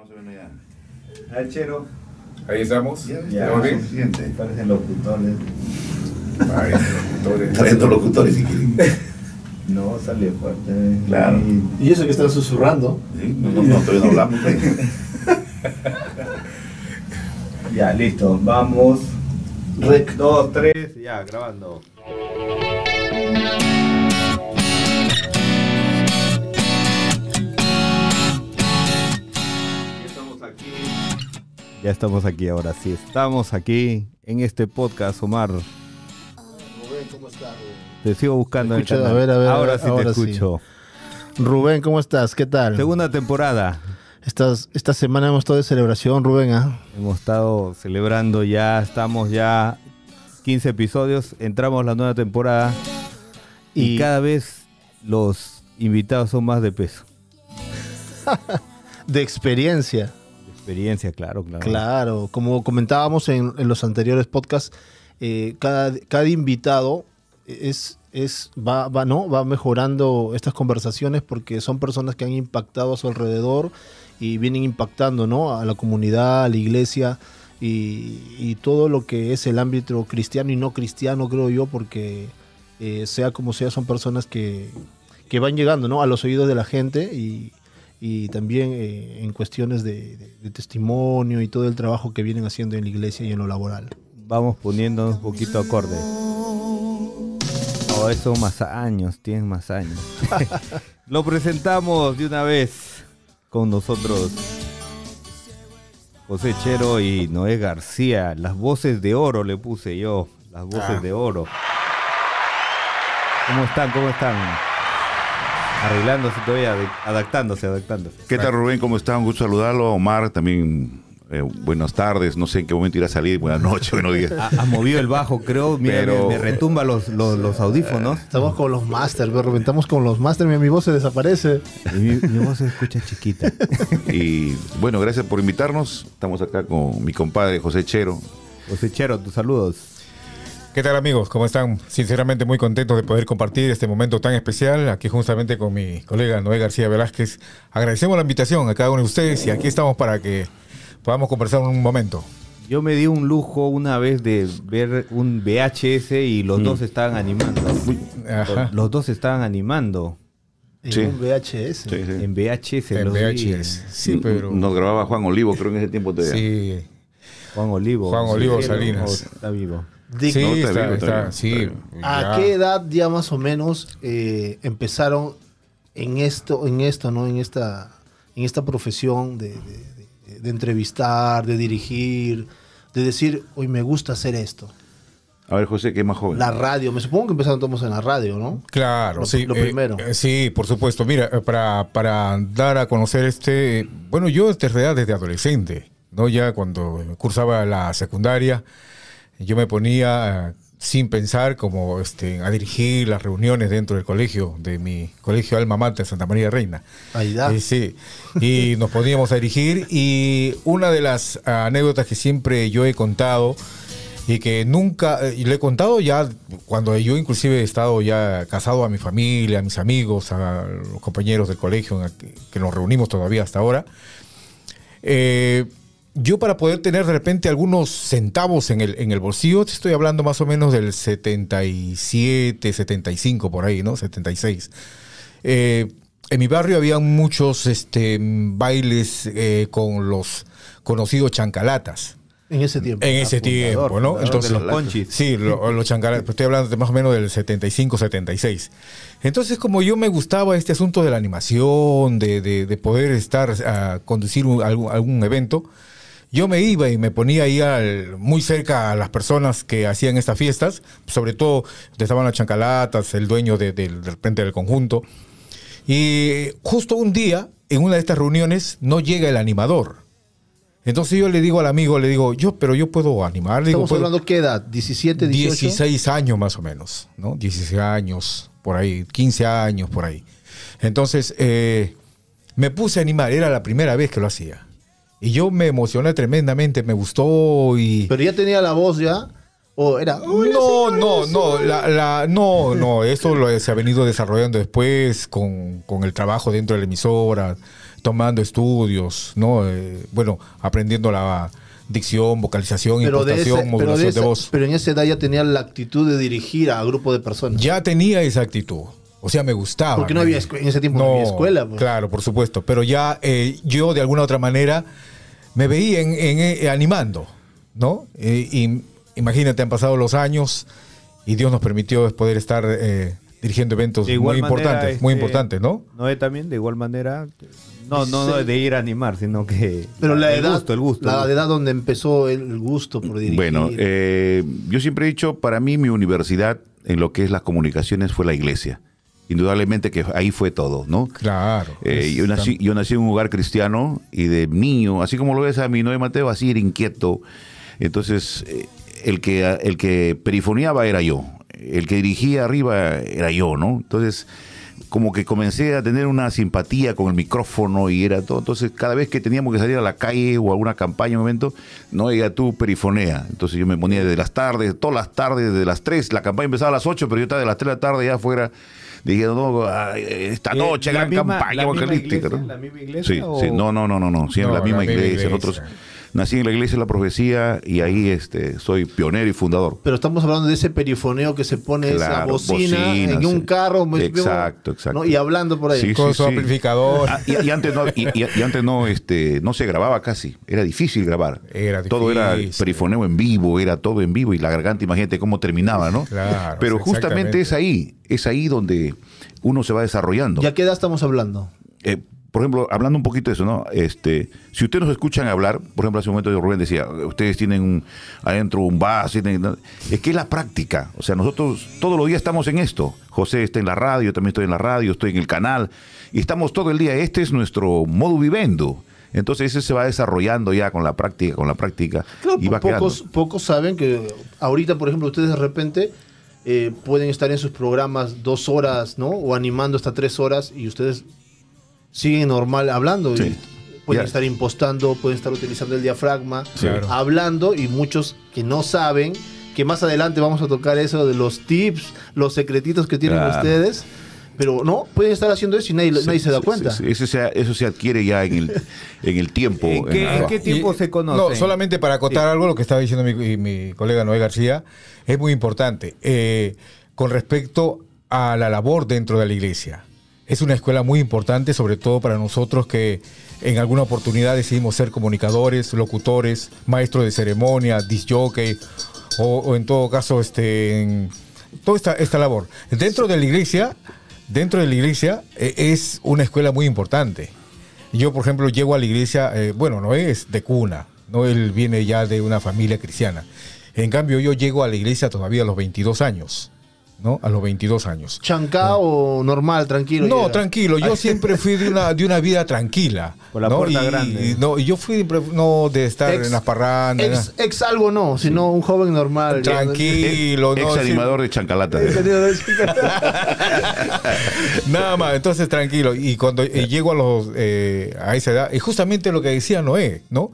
más o ya. Ahí, Chero. Ahí estamos. Ya, ya bien? Suficiente. Parecen locutores. Parecen locutores. Parecen locutores No, sale fuerte. Claro. Y, ¿Y eso que están susurrando. Sí, no, no, todavía no hablamos. ¿eh? ya, listo. Vamos. Rec. Dos, tres, ya, grabando. Ya estamos aquí, ahora sí, estamos aquí en este podcast, Omar. Rubén, ¿cómo estás? Te sigo buscando en el A ver, a ver, ahora sí te escucho. Rubén, ¿cómo estás? ¿Qué tal? Segunda temporada. esta semana hemos estado de celebración, Rubén. ¿ah? Hemos estado celebrando ya, estamos ya 15 episodios, entramos la nueva temporada y cada vez los invitados son más de peso. de experiencia claro, claro. como comentábamos en, los anteriores podcasts, eh, cada, invitado es, es, va, va, ¿no? va mejorando estas conversaciones porque son personas que han impactado a su alrededor y vienen impactando ¿no? a la comunidad, a la iglesia y, todo lo que es el ámbito cristiano y no cristiano, creo yo, porque eh, sea como sea, son personas que, que van llegando ¿no? a los oídos de la gente y, y también eh, en cuestiones de, testimonio y todo el trabajo que vienen haciendo en la iglesia y en lo laboral. Vamos poniendo un poquito acorde. Oh, eso más años, tienen más años. lo presentamos de una vez con nosotros José Chero y Noé García. Las voces de oro le puse yo, las voces ah. de oro. ¿Cómo están? ¿Cómo están? Arreglándose todavía, adaptándose, adaptándose. ¿Qué tal Rubén? ¿Cómo está? Un gusto saludarlo. Omar también eh, buenas tardes, no sé en qué momento irá a salir, buenas noches, buenos días. movido el bajo, creo, me, retumba los, los, audífonos. Eh, estamos con los masters, Lo reventamos con los masters, mi, voz se desaparece. mi, voz se escucha chiquita. Y bueno, gracias por invitarnos. Estamos acá con mi compadre José Chero. José Chero, tus saludos. ¿Qué tal amigos? ¿Cómo están? Sinceramente muy contentos de poder compartir este momento tan especial aquí justamente con mi colega Noé García Velázquez. Agradecemos la invitación a cada uno de ustedes y aquí estamos para que podamos conversar un momento. Yo me di un lujo una vez de ver un VHS y los mm. dos estaban animando. Los dos estaban animando. En un VHS. En VHS. En VHS. pero... Nos grababa Juan Olivo, creo en ese tiempo todavía. Sí. Juan Olivo. Juan Olivo Salinas. Está vivo sí, ¿A qué edad ya más o menos eh, empezaron en esto, en esto, ¿no? En esta, en esta profesión de, entrevistar, de dirigir, de decir, hoy me gusta hacer esto. A ver, José, ¿qué más joven? La radio, me supongo que empezaron todos en la radio, ¿no? Claro, lo, sí. Lo eh, primero. Eh, sí, por supuesto. Mira, para, dar a conocer este. Bueno, yo desde realidad desde adolescente, ¿no? Ya cuando cursaba la secundaria, yo me ponía eh, sin pensar como este, a dirigir las reuniones dentro del colegio, de mi colegio Alma Mata, Santa María Reina. Ahí da. Y, sí, y nos poníamos a dirigir y una de las eh, anécdotas que siempre yo he contado y que nunca, eh, y le he contado ya cuando yo inclusive he estado ya casado a mi familia, a mis amigos, a los compañeros del colegio que nos reunimos todavía hasta ahora, eh, yo para poder tener de repente algunos centavos en el, en el bolsillo, estoy hablando más o menos del 77, 75 por ahí, ¿no? 76. Eh, en mi barrio había muchos este, bailes eh, con los conocidos chancalatas. En ese tiempo. En ese tiempo, ¿no? Entonces, los ponchis. Sí, los, chancalatas. Estoy hablando de más o menos del 75, 76. Entonces, como yo me gustaba este asunto de la animación, de, poder estar a ah, conducir algún, algún, evento, yo me iba y me ponía ahí muy cerca a las personas que hacían estas fiestas, sobre todo estaban las chancalatas, el dueño de, repente del conjunto. Y justo un día, en una de estas reuniones, no llega el animador. Entonces yo le digo al amigo, le digo, yo, pero yo puedo animar. digo, ¿Estamos hablando qué edad? ¿17, 18? 16 años más o menos, ¿no? 16 años, por ahí, 15 años, por ahí. Entonces, eh, me puse a animar, era la primera vez que lo hacía. Y yo me emocioné tremendamente, me gustó y... Pero ya tenía la voz ya. ¿O era, no, no, no, la, no, no, eso lo, se ha venido desarrollando después con, el trabajo dentro de la emisora, tomando estudios, ¿no? Eh, bueno, aprendiendo la dicción, vocalización, pero modulación pero de, voz. Pero en esa edad ya tenía la actitud de dirigir a grupos de personas. Ya tenía esa actitud. O sea, me gustaba. Porque no había en ese tiempo no, había escuela. Pues. Claro, por supuesto. Pero ya eh, yo de alguna u otra manera me veía en, eh, animando, ¿no? Eh, y, imagínate, han pasado los años y Dios nos permitió poder estar eh, dirigiendo eventos muy importantes, muy este, importantes, ¿no? es también, de igual manera, no, no, de ir a animar, sino que. Pero la, edad. El gusto, el gusto. La edad donde empezó el gusto por dirigir. Bueno, yo siempre he dicho, para mí, mi universidad en lo que es las comunicaciones fue la iglesia indudablemente que ahí fue todo, ¿no? Claro. Eh, yo, nací, yo nací en un hogar cristiano y de niño, así como lo ves a mi novio Mateo, así era inquieto. Entonces, eh, el, que, el que perifoneaba era yo, el que dirigía arriba era yo, ¿no? Entonces, como que comencé a tener una simpatía con el micrófono y era todo. Entonces, cada vez que teníamos que salir a la calle o a una campaña, un momento, no, ella tú perifonea. Entonces, yo me ponía desde las tardes, todas las tardes, desde las 3. La campaña empezaba a las 8, pero yo estaba de las 3 de la tarde ya afuera... Dijeron, no, ah, esta noche gran campaña evangelística. Misma iglesia, ¿La misma iglesia? Sí, o... sí, no, no, no, no, no. Sí, no, la misma la iglesia. iglesia. Nosotros nací en la iglesia de la profecía y ahí este, soy pionero y fundador. Pero estamos hablando de ese perifoneo que se pone esa bocina, en un carro. Muy exacto, exacto. Y hablando por ahí. con su amplificador. Ah, y, antes, no, y, antes no, este, no se grababa casi. Era difícil grabar. Era difícil. Todo era perifoneo en vivo, era todo en vivo y la garganta, imagínate cómo terminaba, ¿no? Claro, Pero justamente es ahí, es ahí donde uno se va desarrollando. ¿Y a qué edad estamos hablando? Eh, por ejemplo, hablando un poquito de eso, ¿no? Este, si ustedes nos escuchan hablar, por ejemplo, hace un momento Rubén decía, ustedes tienen un, adentro un tienen. es que es la práctica. O sea, nosotros todos los días estamos en esto. José está en la radio, también estoy en la radio, estoy en el canal, y estamos todo el día. Este es nuestro modo vivendo. Entonces ese se va desarrollando ya con la práctica, con la práctica. Claro, y va pocos, pocos saben que ahorita, por ejemplo, ustedes de repente eh, pueden estar en sus programas dos horas, ¿no? O animando hasta tres horas y ustedes siguen normal hablando. pueden estar impostando, pueden estar utilizando el diafragma, hablando y muchos que no saben, que más adelante vamos a tocar eso de los tips, los secretitos que tienen ustedes. Pero no, pueden estar haciendo eso y nadie, se da cuenta. Eso, se, eso se adquiere ya en el, en el tiempo. ¿En qué, tiempo se conoce? No, solamente para acotar algo, lo que estaba diciendo mi, mi colega Noé García, es muy importante. Eh, con respecto a la labor dentro de la iglesia. Es una escuela muy importante, sobre todo para nosotros que en alguna oportunidad decidimos ser comunicadores, locutores, maestros de ceremonia, disjockey o, en todo caso este, toda esta, labor. Dentro de la iglesia, dentro de la iglesia e, es una escuela muy importante. Yo, por ejemplo, llego a la iglesia, eh, bueno, no es de cuna, no él viene ya de una familia cristiana. En cambio, yo llego a la iglesia todavía a los 22 años. ¿no? A los 22 años. ¿Chancao eh. o normal, tranquilo? No, tranquilo. Yo siempre fui de una, de una vida tranquila. Con la puerta grande. no, yo fui no de estar en las parrandas. Ex, algo no, sino un joven normal. Tranquilo. Ex, animador de chancalata. Nada más, entonces tranquilo. Y cuando eh, llego a, los, eh, a esa edad, es justamente lo que decía Noé, ¿no?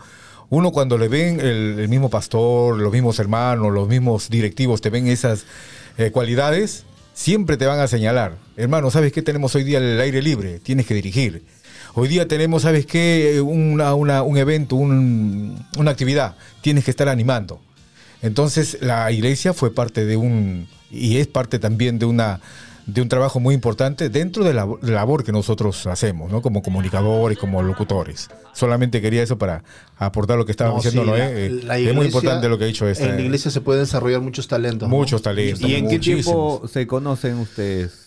Uno cuando le ven el mismo pastor, los mismos hermanos, los mismos directivos, te ven esas eh, cualidades, siempre te van a señalar. Hermano, ¿sabes qué tenemos hoy día el aire libre? Tienes que dirigir. Hoy día tenemos, ¿sabes qué? Eh, una, una, un evento, una actividad. Tienes que estar animando. Entonces la iglesia fue parte de un, y es parte también de una, de un trabajo muy importante dentro de la labor que nosotros hacemos, ¿no? Como comunicadores, como locutores. Solamente quería eso para aportar lo que estaba diciendo Noé. Eh, es muy importante lo que ha dicho En la iglesia se pueden desarrollar muchos talentos. Muchos talentos. ¿Y, en qué tiempo se conocen ustedes?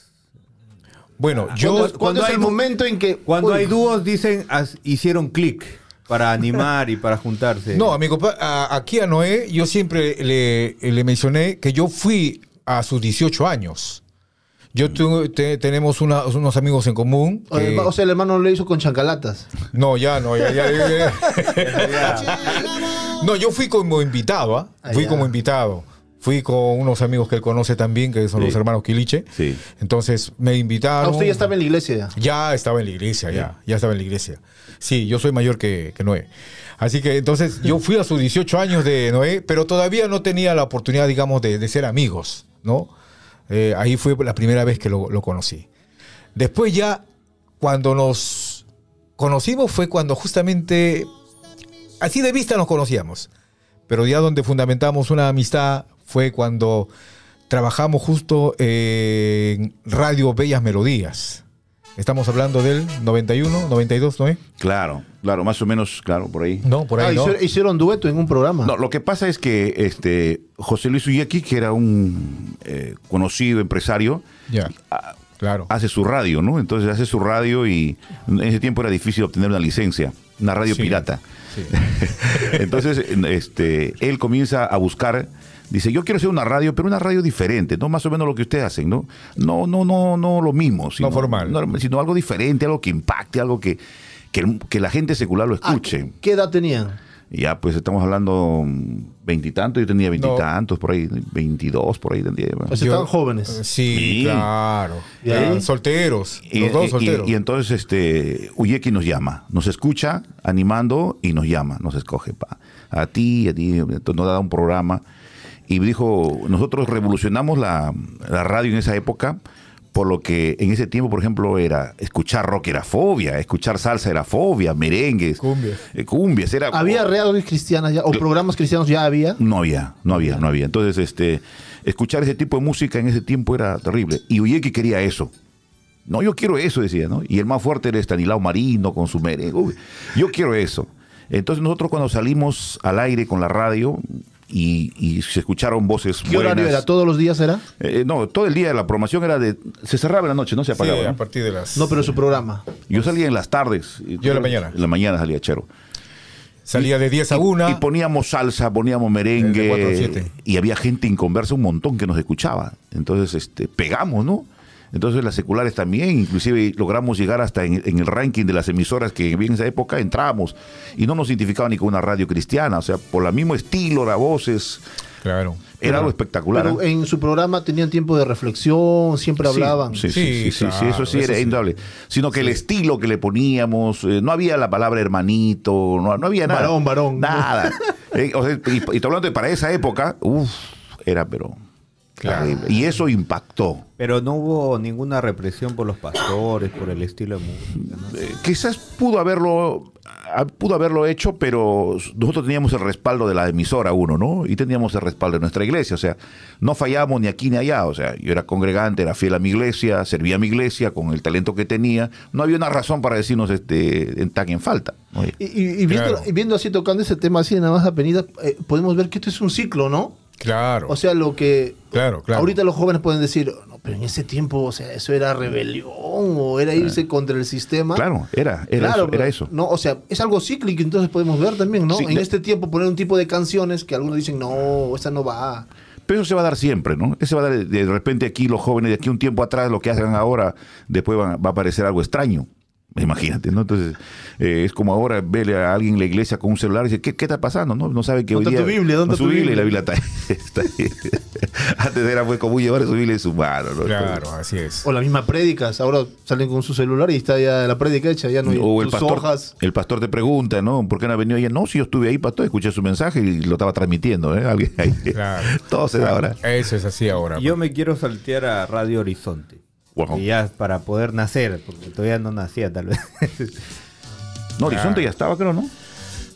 Bueno, ah, yo cuando, hay el momento en que cuando hay dúos dicen hicieron clic para animar y para juntarse. No, amigo, aquí a Noé yo siempre le, le mencioné que yo fui a sus 18 años. Yo mm. tenemos unos amigos en común. O, sea, el hermano lo hizo con chancalatas. No, ya no, ya, No, yo fui como invitado, ¿ah? Ah, fui como invitado. Fui con unos amigos que él conoce también, que son los hermanos Quiliche. Sí. Entonces me invitaron. Ah, usted ya estaba en la iglesia. Ya estaba en la iglesia, ya. Ya estaba en la iglesia. Sí, yo soy mayor que, Noé. Así que entonces yo fui a sus 18 años de Noé, pero todavía no tenía la oportunidad, digamos, de ser amigos, ¿no? Eh, ahí fue la primera vez que lo, lo, conocí. Después ya, cuando nos conocimos fue cuando justamente, así de vista nos conocíamos, pero ya donde fundamentamos una amistad fue cuando trabajamos justo en Radio Bellas Melodías. Estamos hablando del 91, 92, ¿no es? Claro, claro, más o menos, claro, por ahí. No, por ahí. Ah, no. Hicieron, dueto en un programa. No, lo que pasa es que este, José Luis Uyaki, que era un eh, conocido empresario, ya, ah, claro. hace su radio, ¿no? Entonces hace su radio y en ese tiempo era difícil obtener una licencia, una radio pirata. Entonces, este, él comienza a buscar Dice, yo quiero hacer una radio, pero una radio diferente, no más o menos lo que ustedes hacen, ¿no? No, no, no, no lo mismo. Sino, no formal. sino algo diferente, algo que impacte, algo que, que, la gente secular lo ah, escuche. ¿Qué edad tenían? Ya, pues estamos hablando veintitantos, yo tenía veintitantos, por ahí, veintidós, por ahí tendría. O estaban jóvenes. Eh, sí, claro. Solteros, y, los dos solteros. Y, entonces este, Uyeki nos llama, nos escucha animando y nos llama, nos escoge. para A ti, a ti, nos da un programa y dijo, nosotros revolucionamos la, radio en esa época por lo que en ese tiempo, por ejemplo, era escuchar rock era fobia, escuchar salsa era fobia, merengues, cumbias, eh, había reales cristianas ya, o programas cristianos ya había. No había, no había, no había. Entonces, este, escuchar ese tipo de música en ese tiempo era terrible y que quería eso. No, yo quiero eso, decía, ¿no? Y el más fuerte era Stanilao Marino con su merengue. Yo quiero eso. Entonces nosotros cuando salimos al aire con la radio, y, se escucharon voces. ¿Qué buenas. horario era? ¿Todos los días era? Eh, no, todo el día la promoción era de. Se cerraba en la noche, no se apagaba. a partir de las. No, pero su programa. Yo salía en las tardes. Yo en la mañana. En la mañana salía chero. Salía de 10 a 1. Y, poníamos salsa, poníamos merengue. Y había gente inconversa, un montón que nos escuchaba. Entonces, este, pegamos, ¿no? Entonces las seculares también, inclusive logramos llegar hasta en, el ranking de las emisoras que en esa época entramos y no nos identificaban ni con una radio cristiana, o sea, por el mismo estilo, las voces. Claro. Era algo espectacular. Pero en su programa tenían tiempo de reflexión, siempre hablaban. Sí, sí, sí, eso sí era indudable. Sino que el estilo que le poníamos, eh, no había la palabra hermanito, no, había nada. Varón, varón. Nada. Eh, y, hablando de para esa época, uff, era pero y eso impactó. Pero no hubo ninguna represión por los pastores, por el estilo de música. Eh, quizás pudo haberlo, ah, pudo haberlo hecho, pero nosotros teníamos el respaldo de la emisora, uno, ¿no? Y teníamos el respaldo de nuestra iglesia. O sea, no fallamos ni aquí ni allá. O sea, yo era congregante, era fiel a mi iglesia, servía a mi iglesia con el talento que tenía. No había una razón para decirnos este, en tan en falta. Y, viendo, así, tocando ese tema así, nada más Avenidas, eh, podemos ver que esto es un ciclo, ¿no? Claro. O sea, lo que claro, ahorita los jóvenes pueden decir, no, pero en ese tiempo, o sea, eso era rebelión o era irse contra el sistema. Claro, era, era, eso, No, o sea, es algo cíclico, entonces podemos ver también, ¿no? en este tiempo poner un tipo de canciones que algunos dicen, no, esa no va. Pero eso se va a dar siempre, ¿no? Eso va a dar de repente aquí los jóvenes, de aquí un tiempo atrás, lo que hagan ahora, después va, va a parecer algo extraño. Imagínate, ¿no? Entonces, eh, es como ahora ver a alguien en la iglesia con un celular y dice, ¿qué, está pasando? No, no sabe que hoy día... Tu ¿Dónde su tu Y la Biblia está, ahí. Antes era pues común llevar su Biblia en su mano, Claro, así es. O las mismas prédicas, ahora salen con su celular y está ya la prédica hecha, ya no hay o el pastor, El pastor te pregunta, ¿no? ¿Por qué no ha venido ella? No, si yo estuve ahí, pastor, escuché su mensaje y lo estaba transmitiendo, ¿eh? Alguien Claro. Todo se da ahora. Eso es así ahora. Yo pues. me quiero saltear a Radio Horizonte. Y ya para poder nacer, porque todavía no nacía tal vez. no, Horizonte ya estaba, creo, ¿no?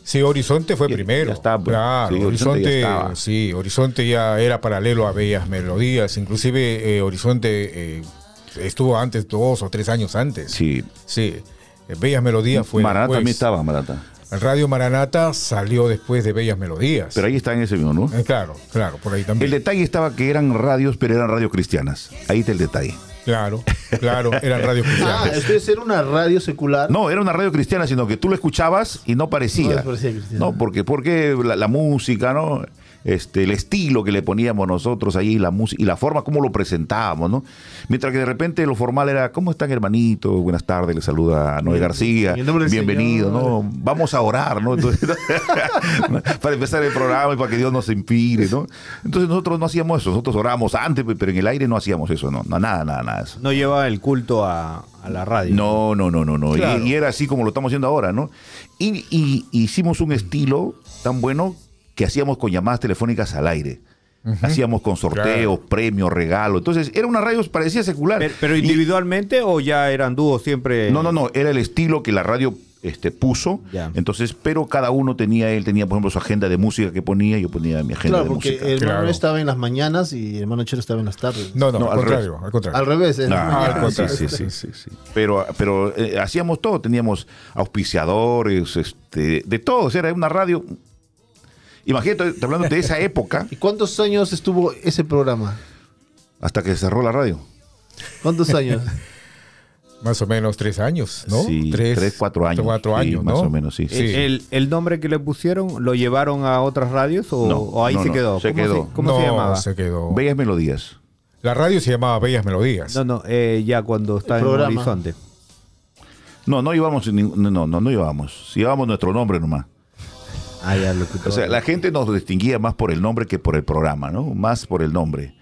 Sí, Horizonte fue primero. Ya estaba, pues. claro, sí, Horizonte, sí, Horizonte ya era paralelo a Bellas Melodías. Inclusive eh, Horizonte eh, estuvo antes, dos o tres años antes. Sí. Sí. Bellas Melodías fue. Maranata también estaba, Maranata. Radio Maranata salió después de Bellas Melodías. Pero ahí está en ese mismo, ¿no? Eh, claro, claro, por ahí también. El detalle estaba que eran radios, pero eran radios cristianas. Ahí está el detalle. Claro, claro, Era radio. cristiana. Ah, entonces era una radio secular. No, era una radio cristiana, sino que tú lo escuchabas y no parecía. No, porque, porque la música, ¿no? este, el estilo que le poníamos nosotros ahí la y la forma como lo presentábamos, ¿no? Mientras que de repente lo formal era, ¿cómo están hermanito? Buenas tardes, le saluda a Noé García, bienvenido, ¿no? Vamos a orar, ¿no? para empezar el programa y para que Dios nos inspire, ¿no? Entonces nosotros no hacíamos eso, nosotros orábamos antes, pero en el aire no hacíamos eso, no, nada, nada, nada. No llevaba el culto a, la radio. No, no, no, no, no. Y, era así como lo estamos haciendo ahora, ¿no? Y, y hicimos un estilo tan bueno que hacíamos con llamadas telefónicas al aire. Hacíamos con sorteos, premios, regalos. Entonces, era una radio, parecía secular. ¿Pero, individualmente o ya eran dúos siempre? No, no, no. Era el estilo que la radio este, puso. Entonces, pero cada uno tenía, él tenía, por ejemplo, su agenda de música que ponía, yo ponía mi agenda de música. Claro, porque el hermano estaba en las mañanas y el hermano Chelo estaba en las tardes. No, no, al, contrario, al contrario. Al revés. Ah, sí, sí, sí, sí, Pero, pero eh, hacíamos todo, teníamos auspiciadores, este, de todo era una radio Imagínate, hablando de esa época. ¿Y cuántos años estuvo ese programa? Hasta que cerró la radio. ¿Cuántos años? más o menos tres años, ¿no? Sí, tres, cuatro años. Cuatro años, Más o menos, sí. ¿El, nombre que le pusieron lo llevaron a otras radios o, ahí se quedó? Se quedó. ¿Cómo se llamaba? se quedó. Bellas Melodías. La radio se llamaba Bellas Melodías. No, no, eh, ya cuando estaba en Horizonte. No, no íbamos, no, no, no íbamos. Llevamos nuestro nombre nomás. O sea, la gente nos distinguía más por el nombre que por el programa, ¿no? Más por el nombre.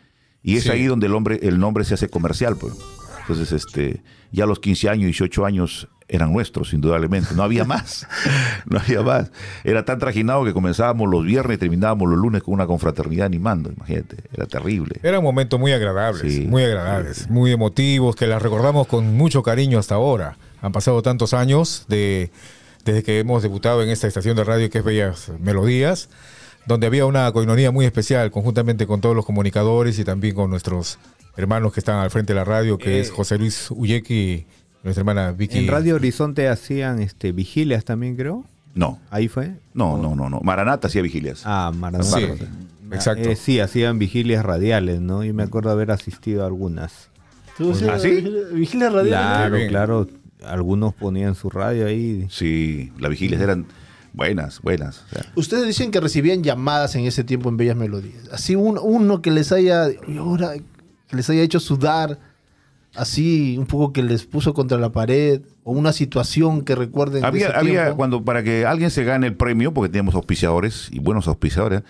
Y es ahí donde el, hombre, el nombre se hace comercial, pues. Entonces, este, ya los 15 años, y 18 años eran nuestros, indudablemente. No había más. no había más. Era tan trajinado que comenzábamos los viernes y terminábamos los lunes con una confraternidad animando, imagínate. Era terrible. Eran momentos muy agradables, muy agradables, muy emotivos, que las recordamos con mucho cariño hasta ahora. Han pasado tantos años de desde que hemos debutado en esta estación de radio que es Bellas Melodías, donde había una coinonía muy especial conjuntamente con todos los comunicadores y también con nuestros hermanos que están al frente de la radio, que es eh, José Luis Uyeki, y nuestra hermana Vicky. En Radio Horizonte hacían este vigilias también, creo. No. ¿Ahí fue? No, no, no, no. Maranata hacía vigilias. Ah, Maranata. Sí, ah, exacto. Eh, sí, hacían vigilias radiales, ¿no? Y me acuerdo haber asistido a algunas. ¿Tú ¿Ah, Vigilias radiales. Claro, claro algunos ponían su radio ahí. Sí, las vigilias eran buenas, buenas. Ustedes dicen que recibían llamadas en ese tiempo en Bellas Melodías. Así uno que les haya, ahora, les haya hecho sudar, así un poco que les puso contra la pared, o una situación que recuerden. Había, había cuando para que alguien se gane el premio, porque teníamos auspiciadores y buenos auspiciadores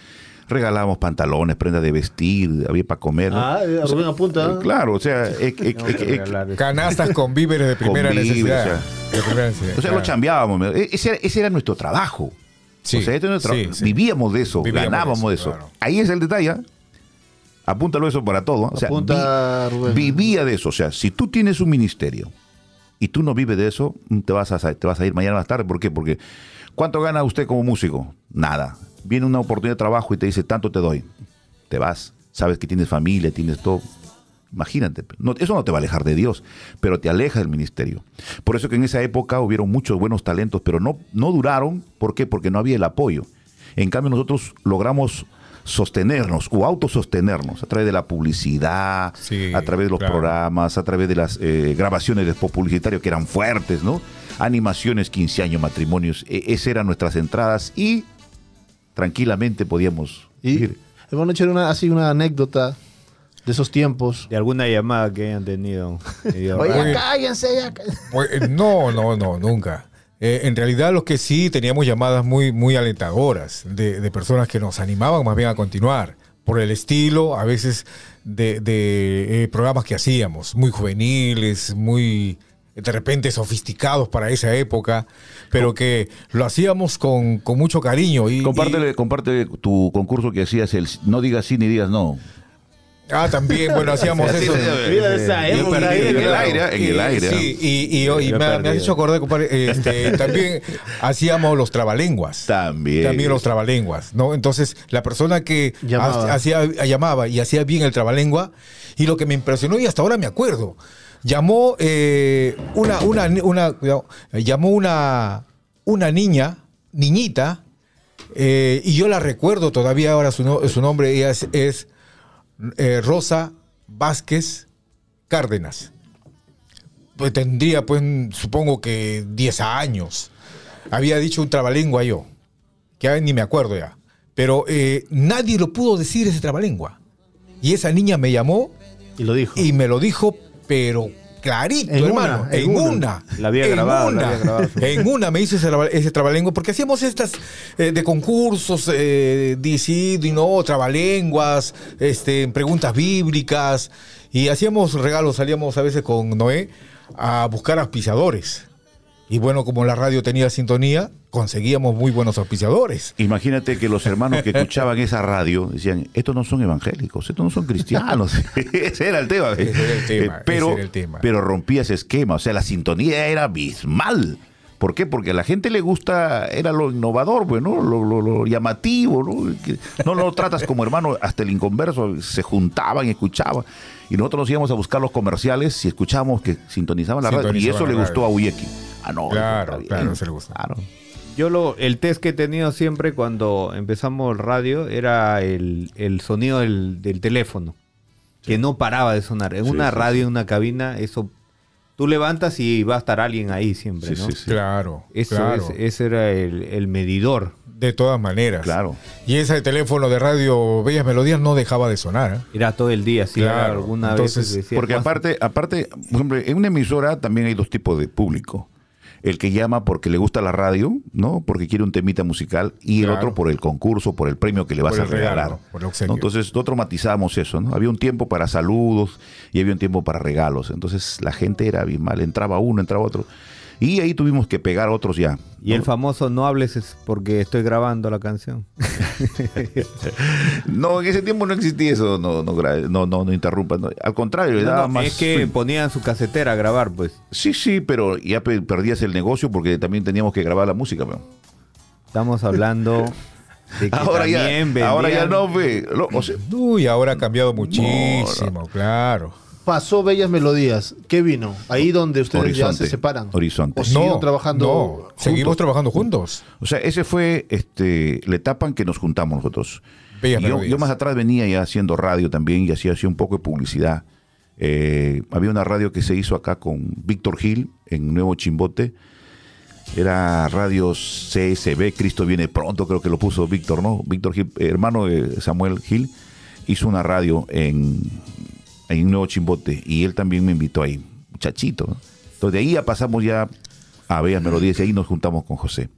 Regalábamos pantalones, prendas de vestir, había para comer. Ah, eh, Claro, o sea, canastas con víveres de primera necesidad. o sea, lo chambeábamos. E, ese, era nuestro trabajo. o sea, este vivíamos de eso, ganábamos de eso. Ahí es el detalle. ¿ah? Apúntalo eso para todo. ¿ah? vivía de eso. O sea, si tú tienes un ministerio y tú no vives de eso, te vas a, te vas a ir mañana más tarde. ¿Por qué? Porque ¿cuánto gana usted como músico? Nada viene una oportunidad de trabajo y te dice, tanto te doy, te vas, sabes que tienes familia, tienes todo. Imagínate, eso no te va a alejar de Dios, pero te aleja del ministerio. Por eso que en esa época hubieron muchos buenos talentos, pero no, no duraron. ¿Por qué? Porque no había el apoyo. En cambio, nosotros logramos sostenernos o autosostenernos a través de la publicidad, a través de los programas, a través de las eh, grabaciones de post publicitario que eran fuertes, ¿no? Animaciones, 15 años, matrimonios, e, esas eran nuestras entradas y tranquilamente podíamos ir. Hemos hecho una, así una anécdota de esos tiempos. De alguna llamada que hayan tenido. Oye cállense ya. no, no, no, nunca. Eh, en realidad los que sí teníamos llamadas muy, muy alentadoras de, personas que nos animaban más bien a continuar por el estilo a veces de, eh, programas que hacíamos, muy juveniles, muy de repente sofisticados para esa época pero que lo hacíamos con, mucho cariño. Y, comparte tu concurso que hacías, el no digas sí ni digas no. Ah, también, bueno, hacíamos eso. Eh, en el aire, en el aire. Sí, y, me, has hecho acordar, este, también hacíamos los trabalenguas. También. También los trabalenguas, ¿no? Entonces, la persona que Hacía, llamaba y hacía bien el trabalengua, y lo que me impresionó, y hasta ahora me acuerdo, llamó eh, una, una, llamó una, una niña, niñita, eh, y yo la recuerdo todavía ahora su, nombre, ella es, eh, Rosa Vázquez Cárdenas. Pues tendría, pues, supongo que 10 años. Había dicho un trabalengua yo, que ni me acuerdo ya. Pero nadie lo pudo decir ese trabalengua. Y esa niña me llamó. Y lo dijo. Y me lo dijo pero clarito, hermano. en, una. La en una. En una me hizo ese, trabalenguas, porque hacíamos estas eh, de concursos, eh, y no, trabalenguas, este, preguntas bíblicas, y hacíamos regalos, salíamos a veces con Noé a buscar auspiciadores. Y bueno, como la radio tenía sintonía, conseguíamos muy buenos auspiciadores. Imagínate que los hermanos que escuchaban esa radio decían, estos no son evangélicos, estos no son cristianos. ese era el tema. Eh, pero, pero rompía ese esquema, o sea, la sintonía era abismal. ¿Por qué? Porque a la gente le gusta, era lo innovador, bueno pues, Lo, llamativo, ¿no? lo tratas como hermano, hasta el inconverso, se juntaban y escuchaban. Y nosotros nos íbamos a buscar los comerciales y escuchábamos que sintonizaban la radio. Y eso le gustó a Uyeki. Ah, claro, claro, se le Yo lo, el test que he tenido siempre cuando empezamos el radio era el, sonido del, teléfono, que no paraba de sonar. En una radio, en una cabina, eso tú levantas y va a estar alguien ahí siempre, ¿no? Claro, eso, ese era el, medidor. De todas maneras. Claro. Y ese teléfono de radio Bellas Melodías no dejaba de sonar. ¿eh? Era todo el día, sí. Alguna porque aparte, aparte, en una emisora también hay dos tipos de público el que llama porque le gusta la radio, ¿no? Porque quiere un temita musical, y el otro por el concurso, por el premio que le vas a regalar. Entonces ¿no? Entonces, nosotros matizamos eso, ¿no? Había un tiempo para saludos y había un tiempo para regalos. Entonces, la gente era abismal, entraba uno, entraba otro. Y ahí tuvimos que pegar otros ya. Y el famoso no hables es porque estoy grabando la canción. no, en ese tiempo no existía eso, no, no, no, no, Al contrario, le más. Es que ponían su casetera a grabar, pues. Sí, sí, pero ya perdías el negocio porque también teníamos que grabar la música, pero. Estamos hablando. ahora, ya, ahora ya no, ve. Uy, ahora ha cambiado muchísimo, claro pasó Bellas Melodías. ¿Qué vino? Ahí donde ustedes ya se separan. Horizonte. ¿O no, trabajando seguimos trabajando juntos. O sea, ese fue este, la etapa en que nos juntamos nosotros. yo, más atrás venía ya haciendo radio también y hacía, hacía un poco de publicidad. Eh, había una radio que se hizo acá con Víctor Gil en Nuevo Chimbote. Era radio CSB, Cristo viene pronto, creo que lo puso Víctor, ¿no? Víctor Gil, eh, hermano de Samuel Gil, hizo una radio en en Nuevo Chimbote, y él también me invitó ahí, muchachito. Entonces de ahí ya pasamos ya a me lo y ahí nos juntamos con José.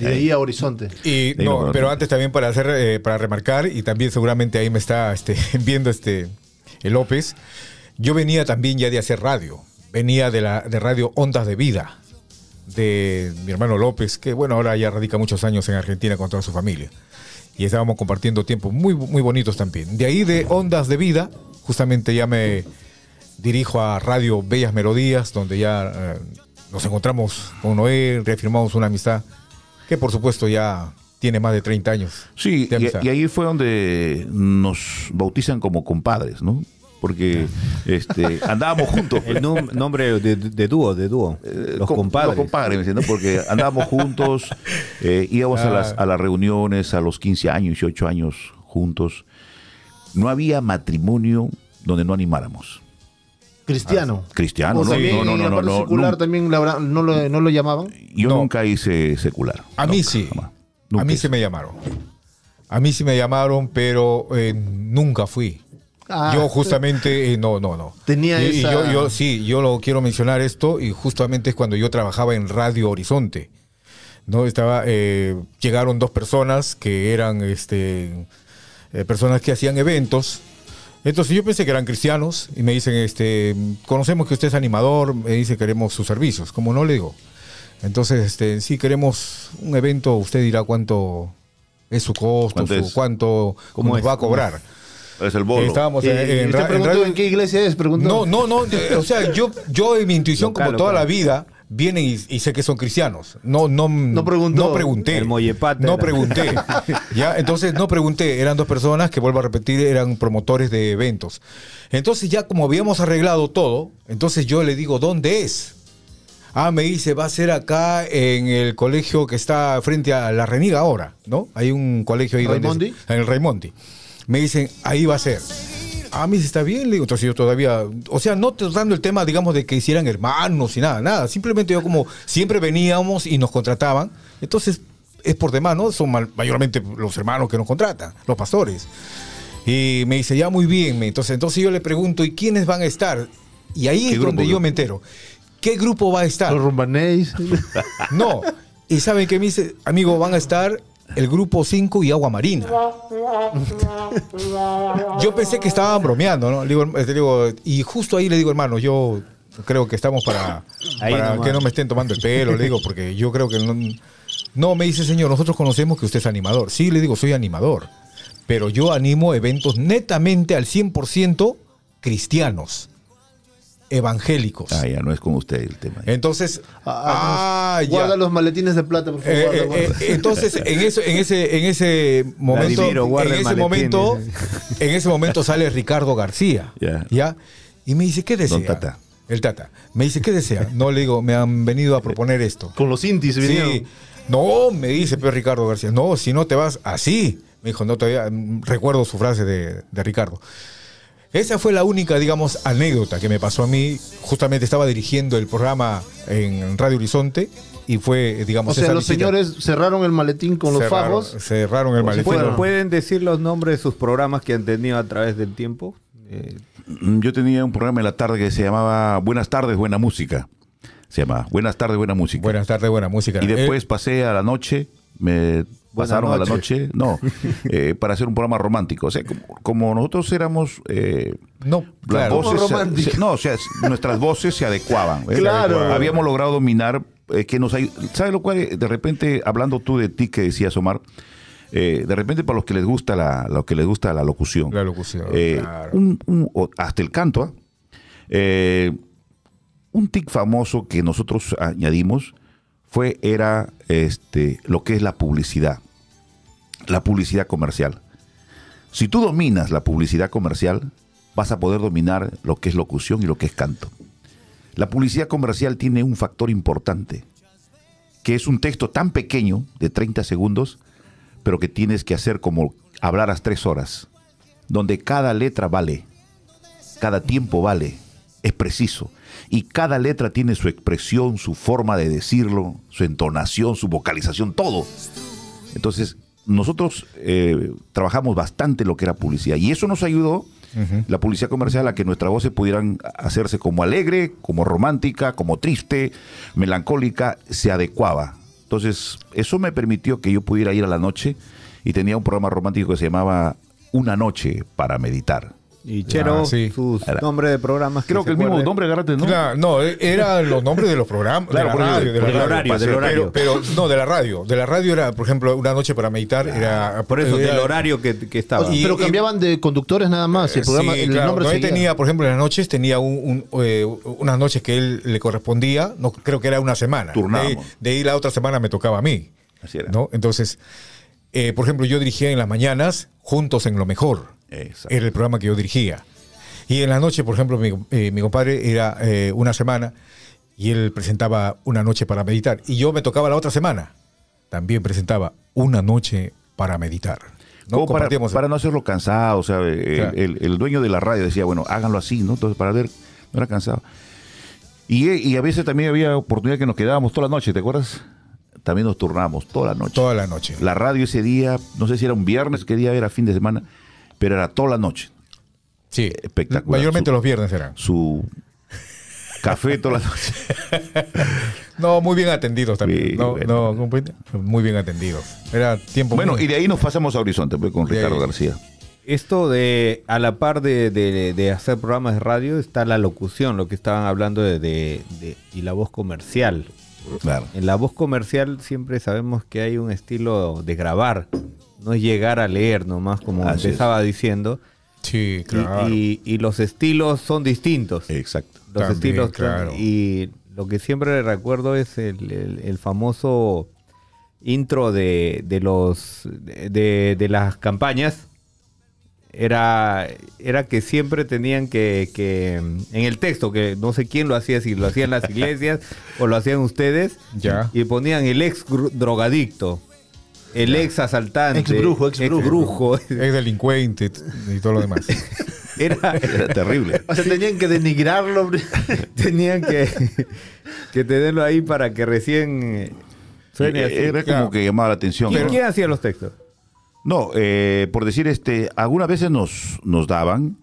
de ahí a Horizonte. Y, no, pero antes también para hacer, eh, para remarcar, y también seguramente ahí me está este, viendo este el López, yo venía también ya de hacer radio. Venía de la de radio Ondas de Vida, de mi hermano López, que bueno, ahora ya radica muchos años en Argentina con toda su familia. Y estábamos compartiendo tiempos muy, muy bonitos también. De ahí de Ondas de Vida justamente ya me dirijo a Radio Bellas Melodías, donde ya eh, nos encontramos con Noel, reafirmamos una amistad que por supuesto ya tiene más de 30 años. Sí, y, ahí fue donde nos bautizan como compadres, ¿no? Porque este, andábamos juntos. Pues. El nombre de, dúo, de dúo. Eh, los compadres. Los compadres, Porque andábamos juntos, eh, íbamos a, las, ah. a las reuniones, a los 15 años, 18 años juntos no había matrimonio donde no animáramos. Cristiano. Ah, cristiano, no, no, no, no, secular también no, lo, llamaban. Yo nunca hice secular. A mí sí. a mí sí me llamaron. A mí sí me llamaron, pero eh, nunca fui. Ah. yo justamente, eh, no, no, no. Tenía yo, sí, yo lo quiero mencionar esto y justamente es cuando yo trabajaba en Radio Horizonte. ¿no? Estaba, eh, llegaron dos personas que eran este, eh, personas que hacían eventos. Entonces yo pensé que eran cristianos y me dicen, este, conocemos que usted es animador, me dice queremos sus servicios, como no le digo. Entonces, este, queremos un evento, usted dirá cuánto es su costo, cuánto, ¿Cómo nos va a cobrar. Es el bolo. Estábamos en, eh, en, qué iglesia es? No, no, no. o sea, yo, yo en mi intuición, como toda la vida, vienen y, sé que son cristianos. No, no, no, pregunté. no pregunté. ¿ya? Entonces no pregunté. Eran dos personas que, vuelvo a repetir, eran promotores de eventos. Entonces ya como habíamos arreglado todo, entonces yo le digo, ¿dónde es? Ah, me dice, va a ser acá en el colegio que está frente a la Reniga ahora, ¿no? Hay un colegio ahí en el Raimondi. Me dicen, ahí va a ser. Ah, a mí sí está bien, le digo. Entonces yo todavía, o sea, no tratando el tema, digamos, de que hicieran hermanos y nada, nada. Simplemente yo como siempre veníamos y nos contrataban. Entonces es por demás, ¿no? Son mayormente los hermanos que nos contratan, los pastores. Y me dice, ya muy bien. Entonces, entonces yo le pregunto, ¿y quiénes van a estar? Y ahí es donde yo me entero. ¿Qué grupo va a estar? Los rumbanéis. No. Y saben que me dice, amigo, van a estar el grupo 5 y Agua Marina. yo pensé que estaban bromeando, ¿no? Eh, le digo, y justo ahí le digo, hermano, yo creo que estamos para, que no me estén tomando el pelo, le digo, porque yo creo que no, no, me dice, señor, nosotros conocemos que usted es animador. Sí, le digo, soy animador, pero yo animo eventos netamente al 100% cristianos evangélicos. Ah, ya no es con usted el tema. Entonces, ah, ah, ah guarda los maletines de plata, por favor. Eh, eh, eh, entonces, en, ese, en ese momento, en ese momento, en ese momento sale Ricardo García, ya, y me dice, ¿qué desea? El tata. El Tata. Me dice, ¿qué desea? No le digo, me han venido a proponer esto. Con los indies, Sí. No, me dice pero pues, Ricardo García, no, si no te vas así. Me dijo, no, todavía mm, recuerdo su frase de Ricardo. Esa fue la única, digamos, anécdota que me pasó a mí. Justamente estaba dirigiendo el programa en Radio Horizonte y fue, eh, digamos, O sea, los señores cerraron el maletín con los fajos. Cerraron el maletín. ¿Pueden, pueden decir los nombres de sus programas que han tenido a través del tiempo? Mm, yo tenía un programa en la tarde que se llamaba Buenas tardes, buena música. Se llamaba Buenas tardes, buena música. Buenas tardes, buena música. y eh, después pasé a la noche me pasaron a la noche, no, eh, para hacer un programa romántico. O sea, como, nosotros éramos... Eh, no, las voces no, o sea, nuestras voces se adecuaban. ¿eh? Claro. Habíamos logrado dominar, que nos ¿Sabes lo cual? De repente, hablando tú de ti que decías, Omar, de repente para los que les gusta la, lo que les gusta la locución. hasta el canto. ¿ah? un tic famoso que nosotros añadimos fue, era este, lo que es la publicidad, la publicidad comercial. Si tú dominas la publicidad comercial, vas a poder dominar lo que es locución y lo que es canto. La publicidad comercial tiene un factor importante, que es un texto tan pequeño, de 30 segundos, pero que tienes que hacer como hablar hablaras tres horas, donde cada letra vale, cada tiempo vale, es preciso y cada letra tiene su expresión, su forma de decirlo, su entonación, su vocalización, todo. Entonces, nosotros eh, trabajamos bastante lo que era publicidad y eso nos ayudó. La publicidad comercial a que nuestras voces pudieran hacerse como alegre, como romántica, como triste, melancólica, se adecuaba. Entonces, eso me permitió que yo pudiera ir a la noche y tenía un programa romántico que se llamaba Una noche para meditar. Y Chero, ah, sus nombres de programas. Creo que, el mismo nombre agarraste, ¿no? Claro, no, e-, eran los nombres de los programas. de la radio, de Pero, no, de la radio. De la radio era, por ejemplo, una noche para meditar. por eso, del horario que, estaba. pero cambiaban de conductores nada más. El programa, tenía, por ejemplo, en las noches, tenía un, eh, unas noches que él le correspondía. No, creo que era una semana. De, de, ahí la otra semana me tocaba a mí. Así era. ¿no? Entonces, eh, por ejemplo, yo dirigía en las mañanas, juntos en lo mejor. Era el programa que yo dirigía. Y en la noche, por ejemplo, mi, eh, compadre era eh, una semana y él presentaba una noche para meditar. Y yo me tocaba la otra semana. También presentaba una noche para meditar. No para, para, no hacerlo cansado. O sea, eh, el, dueño de la radio decía, bueno, háganlo así, ¿no? Entonces, para ver, no era cansado. Y, a veces también había oportunidad que nos quedábamos toda la noche, ¿te acuerdas? También nos turnamos toda la noche. Toda la noche. La radio ese día, no sé si era un viernes, qué día era, fin de semana pero era toda la noche. Sí. Espectacular. Mayormente los viernes eran. Su café toda la noche. no, muy bien atendidos también. no, muy bien atendidos. Era tiempo. Bueno, y de ahí nos pasamos a Horizonte pues, con Ricardo García. Esto de, a la par de, de, hacer programas de radio, está la locución, lo que estaban hablando de, y la voz comercial. Claro. En la voz comercial siempre sabemos que hay un estilo de grabar no es llegar a leer nomás, como se empezaba diciendo. Sí, claro. Y, los estilos son distintos. Exacto. Los estilos Y lo que siempre recuerdo es el, famoso intro de, de los de, de, las campañas. Era, era que siempre tenían que, que, en el texto, que no sé quién lo hacía, si lo hacían las iglesias o lo hacían ustedes, ya. y ponían el ex drogadicto. El ex asaltante. Ex brujo, ex brujo. Ex, delincuente y todo lo demás. Era, terrible. O sea, tenían que denigrarlo. tenían que, tenerlo ahí para que recién... Eh, eh, era como que llamaba la atención. ¿Quién, ¿quién hacía los textos? No, eh, por decir, este, algunas veces nos, nos daban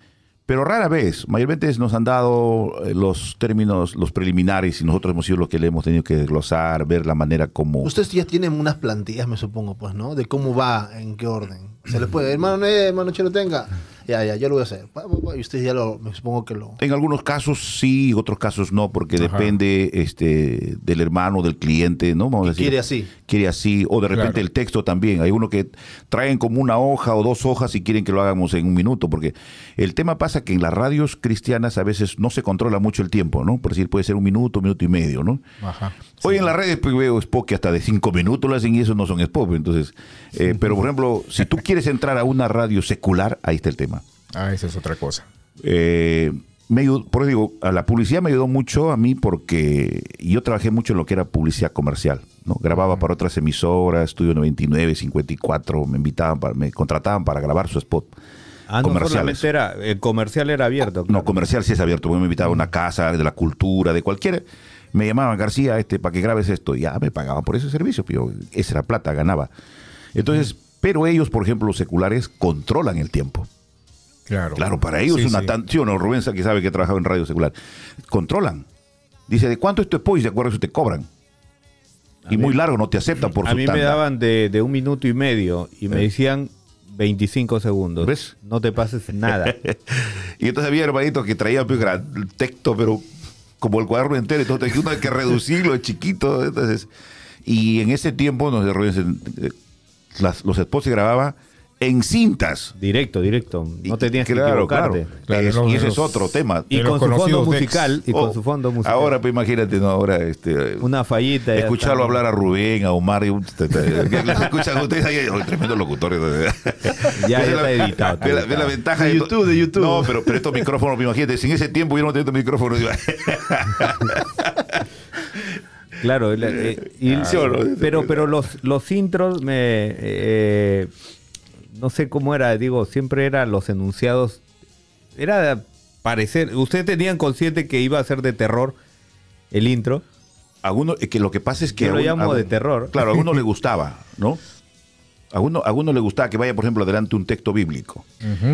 pero rara vez, mayormente nos han dado eh, los términos, los preliminares, y nosotros hemos sido los que le hemos tenido que desglosar, ver la manera como... Ustedes ya tienen unas plantillas, me supongo, pues, ¿no? De cómo va, en qué orden. Se les puede, hermano, eh, hermano, lo tenga ya, ya, yo lo voy a hacer. Y usted ya lo, me supongo que lo... En algunos casos sí, otros casos no, porque depende este, del hermano, del cliente, ¿no? Vamos a decir, quiere así. Quiere así, o de repente el texto también. Hay uno que traen como una hoja o dos hojas y quieren que lo hagamos en un minuto, porque el tema pasa que en las radios cristianas a veces no se controla mucho el tiempo, ¿no? Por decir, puede ser un minuto, minuto y medio, ¿no? Ajá. Hoy en las redes pues, veo spots que hasta de cinco minutos lo hacen y eso no son spots. Entonces, eh, pero por ejemplo, si tú quieres entrar a una radio secular, ahí está el tema. Ah, esa es otra cosa. Eh, me por eso digo, a la publicidad me ayudó mucho a mí porque yo trabajé mucho en lo que era publicidad comercial. ¿no? Grababa para otras emisoras, Estudio 99, 54, me invitaban, me contrataban para grabar su spot. Ah, no era, el eh, comercial era abierto. No, comercial sí es abierto, me invitaba a una casa de la cultura, de cualquiera me llamaban García este, para que grabes esto. Ya ah, me pagaban por ese servicio, pero esa era plata, ganaba. Entonces, pero ellos, por ejemplo, los seculares, controlan el tiempo. Claro. Claro, para ellos es una sí. tanción, o Rubén que sabe que trabajado en radio secular. Controlan. Dice, ¿de cuánto esto es pues De acuerdo, eso te cobran. y muy largo, no te aceptan por su A mí me daban de, un minuto y medio y me eh. decían 25 segundos. ¿Ves? No te pases nada. y entonces había hermanitos que traían el pues, texto, pero como el cuaderno entero, entonces uno hay que reducirlo, chiquito. Entonces, y en ese tiempo nos, eh, los esposos grababan en cintas. Directo, directo. No te tienes que equivocarte. Claro, claro. y ese es otro tema. Y con su fondo musical. Y con oh, su fondo musical. Ahora, pues imagínate, no, ahora este. Una fallita. Escucharlo hablar a Rubén, a Omar. Y, escuchan ustedes ahí, oh, tremendo locutorio ya, ya está editado. Ve la, ventaja de YouTube, de YouTube. No, pero, estos micrófonos, pues, imagínate, sin ese tiempo yo no tenía estos micrófonos. Claro, eh, y, pero, este, pero los, los intros me. Eh, eh, no sé cómo era, digo, siempre eran los enunciados. Era parecer. Ustedes tenían consciente que iba a ser de terror el intro. Algunos, eh, que lo que pasa es que. Yo lo llamo de terror. Claro, a uno le gustaba, ¿no? A uno, le gustaba que vaya, por ejemplo, adelante un texto bíblico.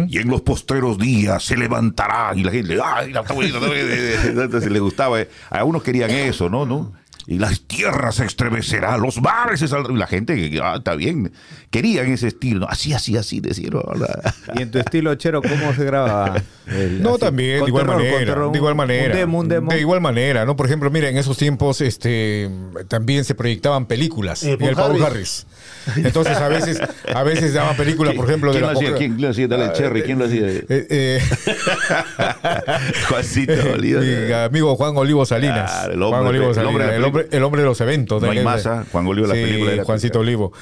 Y en los postreros días se levantará. Y la gente, ¡ay, la está viendo entonces Le gustaba. Eh, a uno querían eso, ¿no? ¿No? y las tierras se estremecerán, los bares se saldrán. Y la gente, que ah, está bien, querían ese estilo. Así, así, así, decirlo. ¿Y en tu estilo, Chero, cómo se grababa? no, también, de igual manera. de igual manera. De igual manera, ¿no? Por ejemplo, mira, en esos tiempos este, también se proyectaban películas. Eh, el Paul, Harris. Entonces a veces, a veces daba películas, por ejemplo, de ¿Quién la lo hacía? ¿Quién lo hacía? Dale, ah, Cherry, eh, ¿quién lo hacía? Eh, eh, Juancito Olivo. Mi amigo Juan Olivo Salinas. el hombre, el, hombre el, hombre, de los eventos. No hay masa, Juan Olivo, la sí, Juancito Olivo.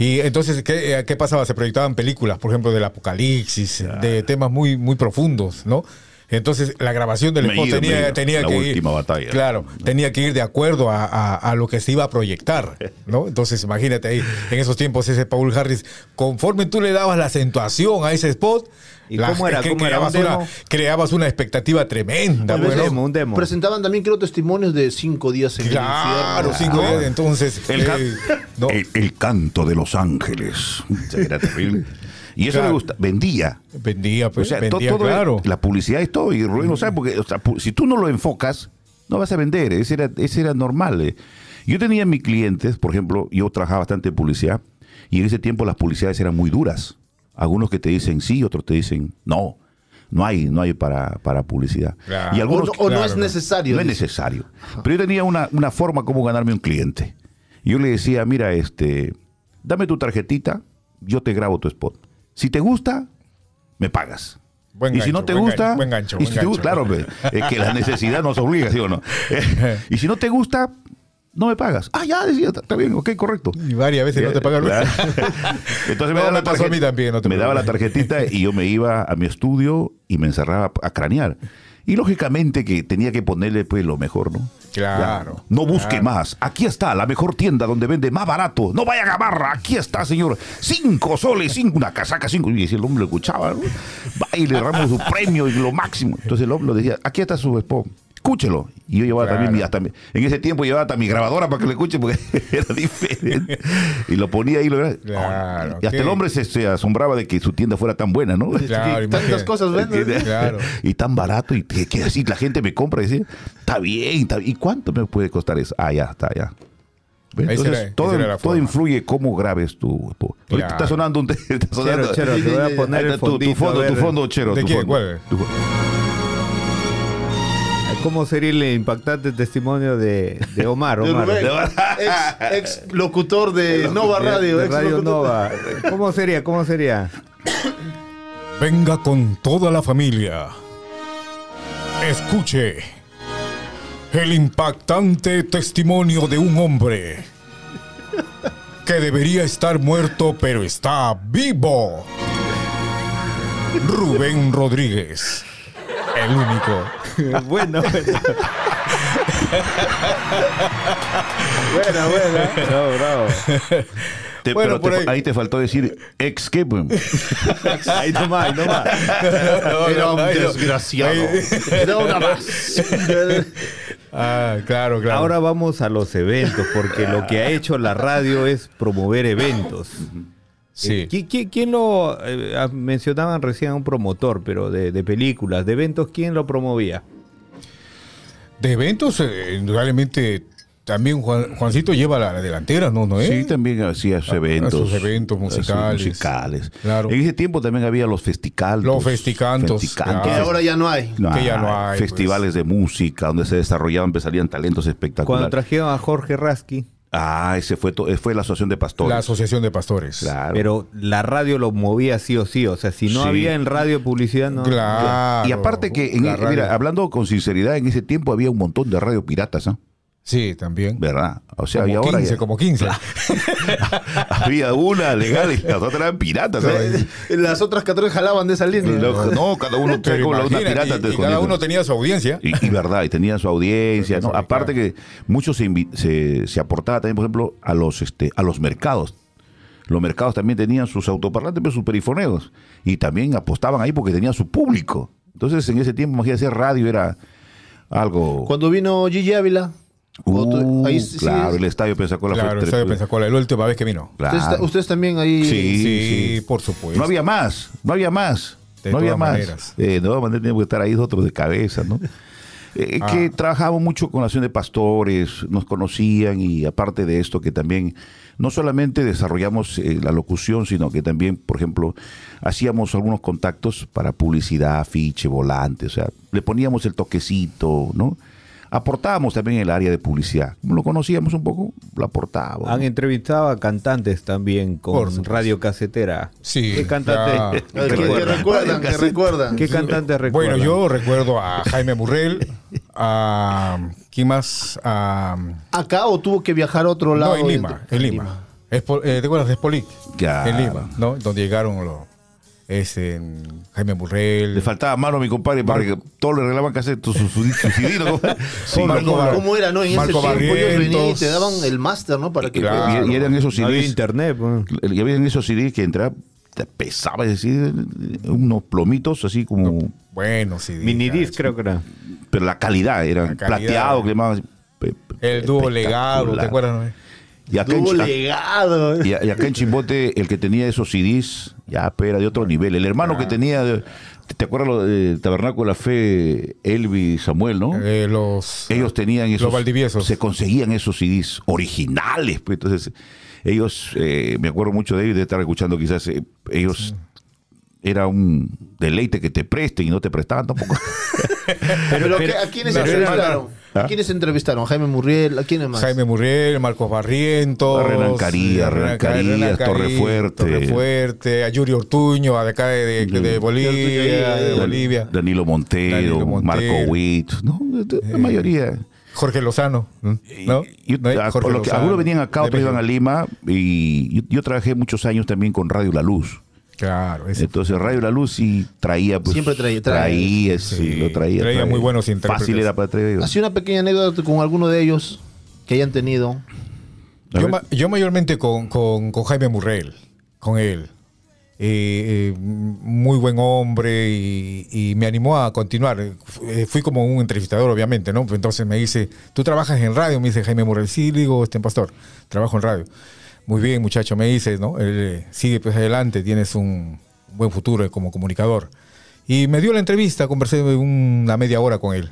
Y entonces, ¿qué, ¿qué pasaba? Se proyectaban películas, por ejemplo, del apocalipsis, de temas muy, muy profundos, ¿no? Entonces, la grabación del spot tenía, que última ir. Claro, tenía que ir de acuerdo a, lo que se iba a proyectar, ¿no? Entonces, imagínate ahí, en esos tiempos, ese Paul Harris, conforme tú le dabas la acentuación a ese spot, ¿Y cómo era? creabas, Una, creabas, una, expectativa tremenda. Un demo, Presentaban también, creo, testimonios de cinco días en el ah. días. Entonces, eh, el, el, canto de los ángeles. Era terrible. Y eso me gusta. Vendía. Vendía, pues. O sea, todo, claro. la publicidad es todo. Y Rubén lo sabe, mm. porque si tú no lo enfocas, no vas a vender. Ese era, ese era normal. Eh. Yo tenía mis clientes, por ejemplo, yo trabajaba bastante en publicidad. Y en ese tiempo las publicidades eran muy duras. Algunos que te dicen sí, otros te dicen no. No hay, no hay para, publicidad. Y algunos, o, no, es necesario. No es necesario. Pero yo tenía una, una forma como ganarme un cliente. Yo le decía, mira, este, dame tu tarjetita, yo te grabo tu spot. Si te gusta, me pagas. Buen y si no te gusta, buen gancho, y si claro, es eh, que la necesidad nos obliga, ¿sí o no? Eh, y si no te gusta, no me pagas. Ah, ya, decía, está bien, ok, correcto. Y varias veces no te pagan. Entonces me, daba, la a mí también, no me daba la tarjetita y yo me iba a mi estudio y me encerraba a cranear. Y lógicamente que tenía que ponerle pues lo mejor, ¿no? Claro. no busque más. Aquí está la mejor tienda donde vende más barato. No vaya a Gamarra. Aquí está, señor. Cinco soles, cinco, una casaca, cinco. Y si el hombre lo escuchaba, va y le damos su premio y lo máximo. Entonces el hombre decía, aquí está su esposo escúchelo. Y yo llevaba también, mi, en ese tiempo llevaba hasta mi grabadora para que lo escuche porque era diferente. Y lo ponía ahí. Lo, y hasta el hombre se, asombraba de que su tienda fuera tan buena, ¿no? y tantas cosas venden. Y tan barato y la gente me compra y dice, está bien, está ¿Y cuánto me puede costar eso? Ah, ya, está, ya. Entonces, todo, todo influye cómo grabes tu. Ahorita está sonando un. te voy a poner tu, fondo, tu fondo, Chero. ¿De qué? ¿Cómo sería el impactante testimonio de, Omar? ex, locutor de, Nova Radio. De, Nova. ¿Cómo sería? ¿Cómo sería? Venga con toda la familia. Escuche el impactante testimonio de un hombre que debería estar muerto pero está vivo. Rubén Rodríguez. El único. bueno, bueno. bueno, bueno. Bravo, bravo. pero ahí. te faltó decir ex qué, pues. Ahí nomás, no nomás. Era un desgraciado. No, más. Ah, claro, claro. Ahora vamos a los eventos, porque lo que ha hecho la radio es promover eventos. Eh, ¿Quién, lo eh, ah, mencionaban recién un promotor, pero de, películas, de eventos, quién lo promovía? De eventos, realmente eh, también Juancito lleva la, delantera, ¿no? Sí, también hacía sus eventos. eventos musicales. En ese tiempo también había los festivales Los festicantos. Que ahora ya no hay. que ya no hay. Pues. Festivales de música donde se desarrollaban, pues, salían talentos espectaculares. Cuando trajeron a Jorge Rasky. Ah, ese fue, eh, fue la Asociación de Pastores. La Asociación de Pastores. Claro. Pero la radio lo movía sí o sí. O sea, si no había en radio publicidad, no. Claro. Y aparte que, eh, mira, hablando con sinceridad, en ese tiempo había un montón de radio piratas. ¿no? Sí, también. ¿Verdad? O sea, había 15, ahora como 15. había una legal y las otras eran piratas. ¿eh? las otras 14 jalaban de esa línea. No, cada uno tenía su audiencia. Y, verdad, y tenía su audiencia. Aparte que muchos se, aportaba también, por ejemplo, a los, este, a los mercados. Los mercados también tenían sus autoparlantes, pero sus perifoneos. Y también apostaban ahí porque tenían su público. Entonces, en ese tiempo, imagínense, radio era algo... Cuando vino Gigi Ávila Uh, claro, el estadio Pensacola el estadio la vez que vino. ¿Ustedes, también ahí. Sí, sí, por supuesto. No había más, no había más. no había más. Eh, de todas maneras, que estar ahí nosotros de cabeza, ¿no? Eh, que ah. trabajamos mucho con la acción de pastores, nos conocían y aparte de esto, que también no solamente desarrollamos eh, la locución, sino que también, por ejemplo, hacíamos algunos contactos para publicidad, afiche, volante, o sea, le poníamos el toquecito, ¿no? aportábamos también en el área de publicidad. Lo conocíamos un poco, lo aportábamos. Han entrevistado a cantantes también con Radio Casetera. Sí. ¿Qué cantantes ¿Qué, recuerdan? ¿Qué cantantes recuerdan? Bueno, yo recuerdo a Jaime Burrell, a... ¿Quién más? ¿Acá o tuvo que viajar a otro lado? No, en Lima, en Lima. Eh, ¿Te acuerdas de Spolik? Ya. En Lima, ¿no? Donde llegaron los en Jaime Burrell. Le faltaba mano a mi compadre para que todos le regalaban que hacer su, su, ¿Cómo era, no? En Marco ese y te daban el máster, ¿no? Para que y, eran esos CDs. había internet. Pues. Y habían esos CDs que entraba pesaba, es decir, unos plomitos así como... bueno bueno, sí. Minidisc creo que era. Pero la calidad, Era plateado llamaban... El dúo legado, ¿te acuerdas? No? legado. Y, y acá en Chimbote, el que tenía esos CDs ya, pero era de otro nivel. El hermano que ah. tenía, ¿te acuerdas del Tabernáculo de la Fe, Elvi y Samuel, no? Eh, los, ellos tenían esos. Los Valdiviesos. Se conseguían esos CDs originales. Pues, entonces, ellos, eh, me acuerdo mucho de ellos, de estar escuchando quizás, eh, ellos. era un deleite que te presten y no te prestaban tampoco. pero, ¿a quiénes se enfrentaron? ¿A ah. ¿Quiénes entrevistaron? Jaime Murriel, ¿a quiénes más? Jaime Murriel, Marcos Barrientos. Renan Carías, Renan Carías, Torrefuerte. Torrefuerte, a Yuri Ortuño, a acá de, de, de Bolivia, de Bolivia. Danilo Montero, Marco Witt, ¿no? La eh, mayoría. Jorge Lozano. algunos venían acá, otros iban a Lima y yo, trabajé muchos años también con Radio La Luz. Claro, ese. Entonces Radio La Luz y traía, pues, Siempre traía, traía, sí, lo traía. Traía, muy buenos intérpretes. Fácil era para traer una pequeña anécdota con alguno de ellos que hayan tenido. Yo, mayormente con, con, Jaime Murrell, con él. Eh, eh, muy buen hombre y, y, me animó a continuar. Eh, fui como un entrevistador, obviamente, ¿no? Entonces me dice, ¿tú trabajas en radio? Me dice Jaime Murrell. Sí, digo, este pastor, trabajo en radio. Muy bien, muchacho, me dice, ¿no? Eh, sigue pues adelante, tienes un buen futuro como comunicador. Y me dio la entrevista, conversé una media hora con él.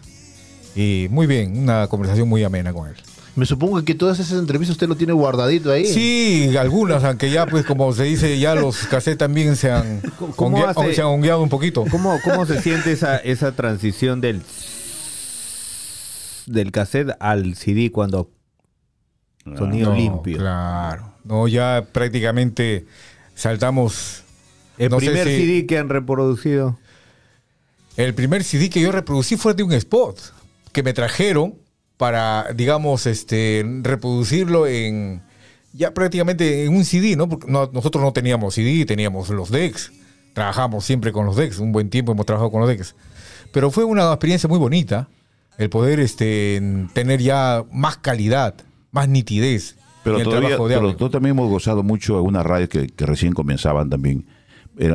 Y muy bien, una conversación muy amena con él. Me supongo que todas esas entrevistas usted lo tiene guardadito ahí. Sí, algunas, aunque ya, pues, como se dice, ya los cassettes también se han, hongueado un poquito. ¿Cómo, cómo se siente esa, transición del, del cassette al CD cuando sonido limpio? Claro. No, ya prácticamente saltamos. El primer CD que han reproducido. El primer CD que yo reproducí fue de un spot que me trajeron para, digamos, este, reproducirlo en ya prácticamente en un CD, ¿no? Porque nosotros no teníamos CD, teníamos los decks. Trabajamos siempre con los decks, un buen tiempo hemos trabajado con los decks. Pero fue una experiencia muy bonita el poder este, tener ya más calidad, más nitidez pero, todavía, también hemos gozado mucho algunas radios que, que recién comenzaban también.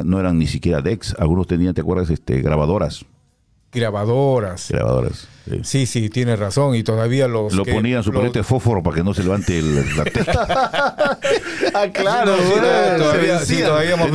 no eran ni siquiera decks. algunos tenían, ¿te acuerdas? Este, grabadoras. Grabadoras. Grabadoras. Sí. sí, tiene tienes razón. Y todavía los. Lo ponían su palito de fósforo para que no se levante el, la testa. ah, claro, todavía, se sí, todavía no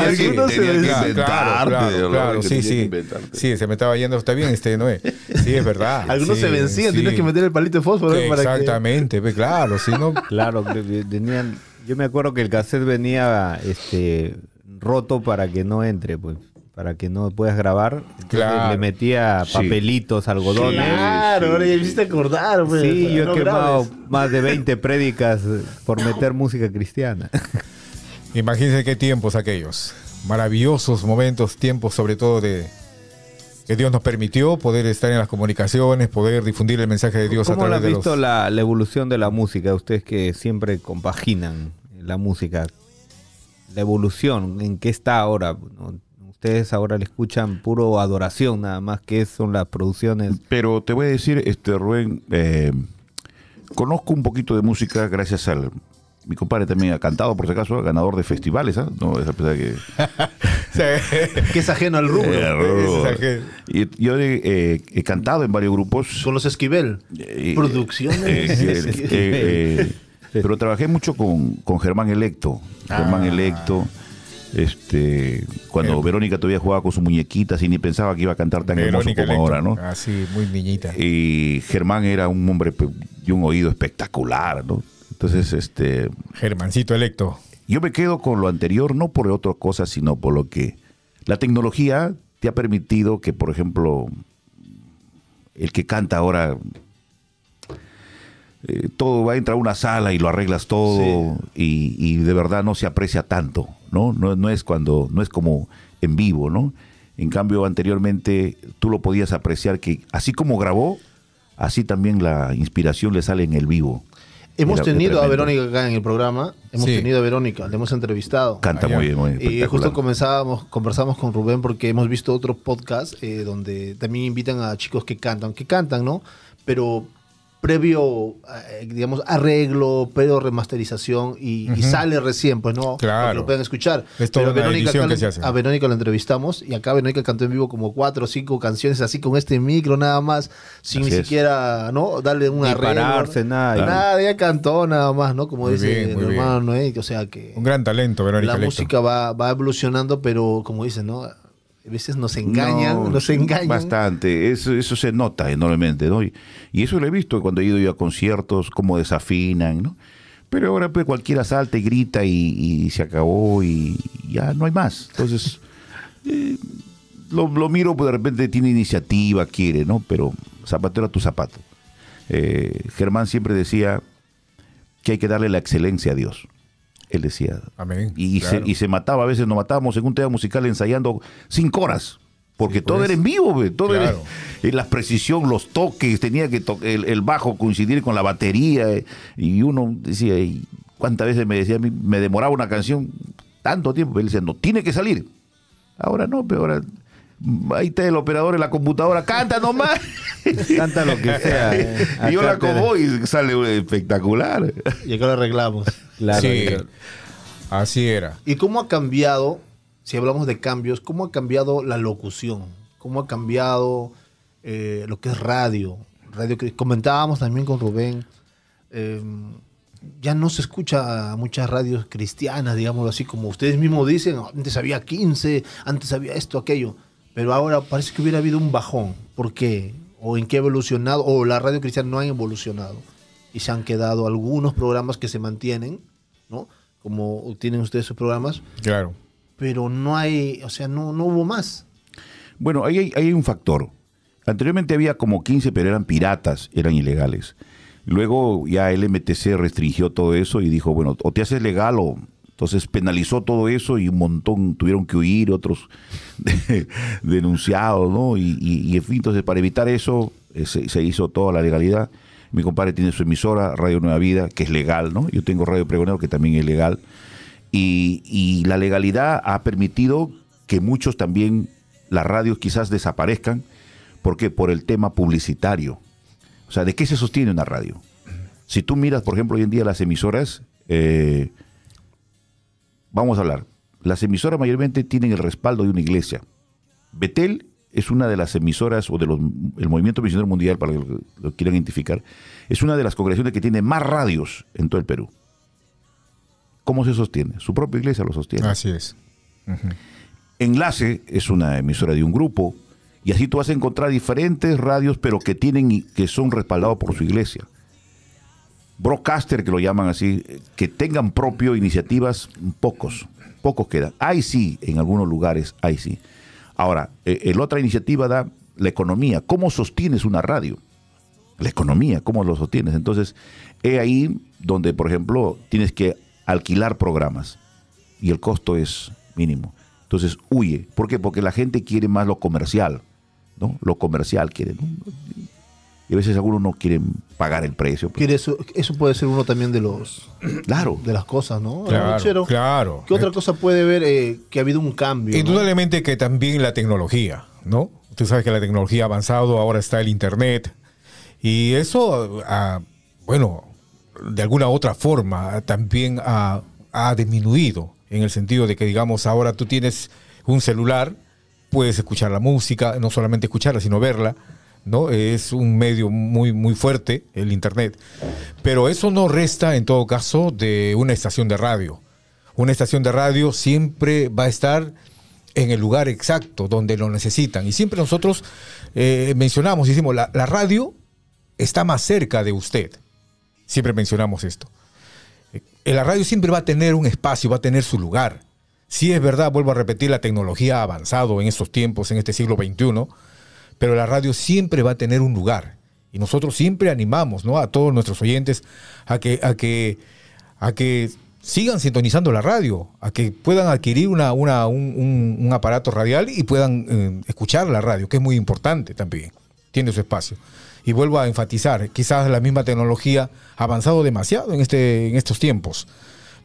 se claro, claro, claro, sí, sí. Sí, se me estaba yendo. Está bien, este no Sí, es verdad. Algunos se vencían, tienes que meter el palito de fósforo. exactamente, claro, si no. Claro, tenían. Yo me acuerdo que el cassette venía este roto para que no entre, pues para que no puedas grabar. Le metía papelitos, algodones. Claro, ahora ya viste acordar, pues, Sí, yo he quemado más de 20 prédicas eh, por meter música cristiana. Imagínense qué tiempos aquellos. Maravillosos momentos, tiempos sobre todo de que Dios nos permitió poder estar en las comunicaciones, poder difundir el mensaje de Dios a todos. ¿Cómo han visto la, evolución de la música? Ustedes que siempre compaginan la música la evolución, en qué está ahora. Ustedes ahora le escuchan puro adoración, nada más que son las producciones. Pero te voy a decir, este Rubén, eh, conozco un poquito de música gracias al. Mi compadre también ha cantado, por si acaso, ganador de festivales, ¿ah? No, a pesar que. que es ajeno al rubro. Eh, y, yo eh, he cantado en varios grupos. Con los Esquivel. Producciones. pero trabajé mucho con, con Germán Electo. Ah. Germán Electo este cuando eh, Verónica todavía jugaba con sus muñequita y ni pensaba que iba a cantar tan hermoso como ahora, ¿no? Así, ah, muy niñita. Y Germán era un hombre pues, de un oído espectacular, ¿no? Entonces, este. Germancito electo. Yo me quedo con lo anterior, no por otra cosa, sino por lo que la tecnología te ha permitido que, por ejemplo, el que canta ahora eh, todo va a entrar a una sala y lo arreglas todo y, de verdad no se aprecia tanto. ¿no? es cuando, no es como en vivo, ¿no? En cambio, anteriormente tú lo podías apreciar que así como grabó, así también la inspiración le sale en el vivo. Hemos tenido a Verónica acá en el programa, hemos tenido a Verónica, le hemos entrevistado. Canta muy bien, muy Y justo comenzábamos, conversamos con Rubén porque hemos visto otros podcast eh, donde también invitan a chicos que cantan, que cantan, ¿no? Pero previo, eh, digamos, arreglo, pero remasterización y, sale recién, pues no, claro. que lo puedan escuchar. Es que se hace. A Verónica la entrevistamos y acá Verónica cantó en vivo como cuatro o cinco canciones así con este micro nada más, sin ni siquiera, ¿no? Darle un arreglo. nada. Nada, ella cantó nada más, ¿no? Como dice el mi hermano, ¿eh? o sea que... Un gran talento, Verónica. La música va, va evolucionando, pero como dicen, ¿no? a veces nos engañan, nos engañan. Bastante, eso, se nota enormemente, ¿no? Y, eso lo he visto cuando he ido yo a conciertos, cómo desafinan, ¿no? Pero ahora pues cualquiera salta y grita y, se acabó y ya no hay más. Entonces, eh, lo, miro, porque de repente tiene iniciativa, quiere, ¿no? Pero zapatero a tu zapato. Eh, Germán siempre decía que hay que darle la excelencia a Dios él decía. Amén. Y, se, mataba, a veces nos matábamos en un tema musical ensayando cinco horas. Porque todo pues. era en vivo, todo era, la precisión, los toques, tenía que el, bajo coincidir con la batería. Eh, y uno decía, ¿cuántas veces me decía a mí, me demoraba una canción tanto tiempo? Él decía, no, tiene que salir. Ahora no, pero ahora ahí está el operador en la computadora, canta nomás. canta lo que sea. Y eh. yo la como y sale espectacular. Y acá lo arreglamos. Claro. así era. ¿Y cómo ha cambiado, si hablamos de cambios, cómo ha cambiado la locución? ¿Cómo ha cambiado eh, lo que es radio? radio que comentábamos también con Rubén. Em, ya no se escucha muchas radios cristianas, digámoslo así, como ustedes mismos dicen, oh, antes había 15, antes había esto, aquello. Pero ahora parece que hubiera habido un bajón. ¿Por qué? ¿O en qué ha evolucionado? ¿O la radio cristiana no ha evolucionado? Y se han quedado algunos programas que se mantienen, ¿no? Como tienen ustedes sus programas. Claro. Pero no hay, o sea, no, hubo más. Bueno, hay, hay un factor. Anteriormente había como 15, pero eran piratas, eran ilegales. Luego ya el MTC restringió todo eso y dijo, bueno, o te haces legal o entonces penalizó todo eso y un montón tuvieron que huir, otros denunciados, ¿no? Y, en fin, entonces para evitar eso eh, se, hizo toda la legalidad. Mi compadre tiene su emisora, Radio Nueva Vida, que es legal, ¿no? Yo tengo Radio Pregonero, que también es legal. Y, la legalidad ha permitido que muchos también, las radios quizás desaparezcan, ¿por qué? por el tema publicitario. O sea, ¿de qué se sostiene una radio? Si tú miras, por ejemplo, hoy en día las emisoras... Eh, vamos a hablar. Las emisoras mayormente tienen el respaldo de una iglesia. Betel es una de las emisoras o del Movimiento Misionero Mundial, para que lo, quieran identificar, es una de las congregaciones que tiene más radios en todo el Perú. ¿Cómo se sostiene? Su propia iglesia lo sostiene. Así es. Enlace es una emisora de un grupo, y así tú vas a encontrar diferentes radios, pero que tienen que son respaldados por su iglesia broadcaster, que lo llaman así, que tengan propio iniciativas, pocos, pocos quedan. Ahí sí, en algunos lugares, ahí sí. Ahora, eh, la otra iniciativa da la economía. ¿Cómo sostienes una radio? La economía, ¿cómo lo sostienes? Entonces, es ahí donde, por ejemplo, tienes que alquilar programas y el costo es mínimo. Entonces, huye. ¿Por qué? Porque la gente quiere más lo comercial. ¿no? Lo comercial quiere. ¿no? y a veces algunos no quieren pagar el precio. Pues. Eso, puede ser uno también de los claro. de las cosas, ¿no? Claro. claro. ¿Qué otra eh, cosa puede ver eh, que ha habido un cambio? Indudablemente que también la tecnología, ¿no? Tú sabes que la tecnología ha avanzado, ahora está el internet. Y eso, ah, bueno, de alguna otra forma ah, también ha, ha disminuido, en el sentido de que, digamos, ahora tú tienes un celular, puedes escuchar la música, no solamente escucharla, sino verla ¿no? Es un medio muy, muy fuerte, el Internet. Pero eso no resta, en todo caso, de una estación de radio. Una estación de radio siempre va a estar en el lugar exacto donde lo necesitan. Y siempre nosotros eh, mencionamos, decimos, la, la radio está más cerca de usted. Siempre mencionamos esto. Eh, la radio siempre va a tener un espacio, va a tener su lugar. Si es verdad, vuelvo a repetir, la tecnología ha avanzado en estos tiempos, en este siglo XXI pero la radio siempre va a tener un lugar. Y nosotros siempre animamos ¿no? a todos nuestros oyentes a que, a que, a que sigan sintonizando la radio, a que puedan adquirir una, un, aparato radial y puedan eh, escuchar la radio, que es muy importante también, tiene su espacio. Y vuelvo a enfatizar, quizás la misma tecnología ha avanzado demasiado en, este, en estos tiempos,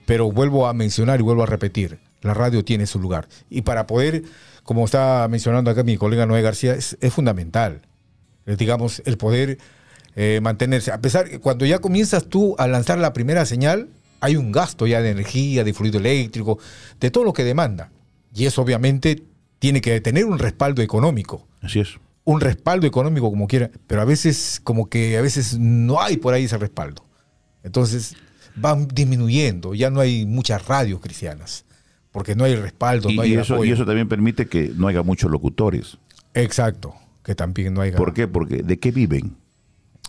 pero vuelvo a mencionar y vuelvo a repetir, la radio tiene su lugar. Y para poder como está mencionando acá mi colega Noé García, es, fundamental. Eh, digamos, el poder eh, mantenerse. A pesar, que cuando ya comienzas tú a lanzar la primera señal, hay un gasto ya de energía, de fluido eléctrico, de todo lo que demanda. Y eso obviamente tiene que tener un respaldo económico. Así es. Un respaldo económico como quiera, pero a veces como que a veces no hay por ahí ese respaldo. Entonces van disminuyendo, ya no hay muchas radios cristianas porque no hay respaldo, no hay eso, Y eso también permite que no haya muchos locutores. Exacto, que también no haya. ¿Por qué? Porque ¿de qué viven?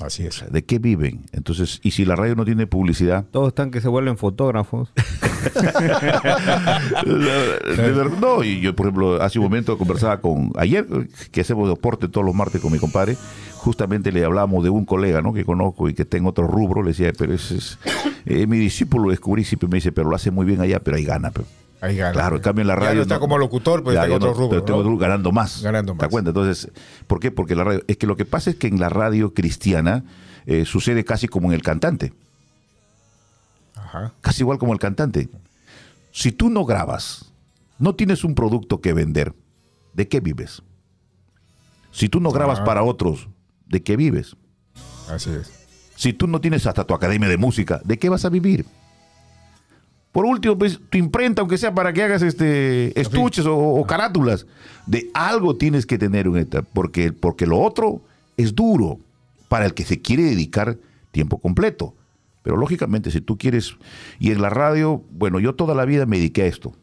Así es. ¿De qué viven? Entonces, y si la radio no tiene publicidad. Todos están que se vuelven fotógrafos. no, y yo, por ejemplo, hace un momento conversaba con. Ayer, que hacemos deporte todos los martes con mi compadre, justamente le hablamos de un colega, ¿no? Que conozco y que tengo otro rubro. Le decía, pero ese es. Eh, mi discípulo descubrí, siempre me dice, pero lo hace muy bien allá, pero hay gana. Pero Claro, en cambio en la radio. Ya no está como locutor, pues está otro rubro. ¿no? ganando más. Ganando más. ¿Te acuerdas? Entonces, ¿por qué? Porque la radio. Es que lo que pasa es que en la radio cristiana eh, sucede casi como en el cantante. Ajá. Casi igual como el cantante. Si tú no grabas, no tienes un producto que vender, ¿de qué vives? Si tú no grabas ah. para otros, ¿de qué vives? Así es. Si tú no tienes hasta tu academia de música, ¿de qué vas a vivir? Por último, pues tu imprenta, aunque sea para que hagas este estuches o, carátulas, de algo tienes que tener un porque, porque lo otro es duro para el que se quiere dedicar tiempo completo. Pero lógicamente, si tú quieres, y en la radio, bueno, yo toda la vida me dediqué a esto.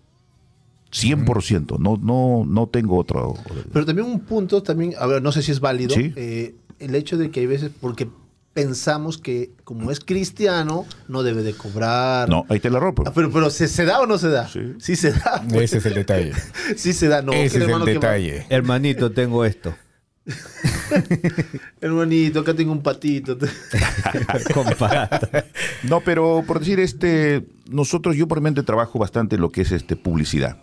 100%, no, no, no tengo otro. Pero también un punto, también, a ver, no sé si es válido, eh, el hecho de que hay veces, porque pensamos que como es cristiano, no debe de cobrar. No, ahí te la ropa ah, Pero, pero, ¿se, da o no se da? Sí, se da. Ese es el detalle. sí se da, no. Ese es el detalle. Hermanito, tengo esto. Hermanito, acá tengo un patito. no, pero por decir este, nosotros, yo por mente trabajo bastante lo que es este publicidad.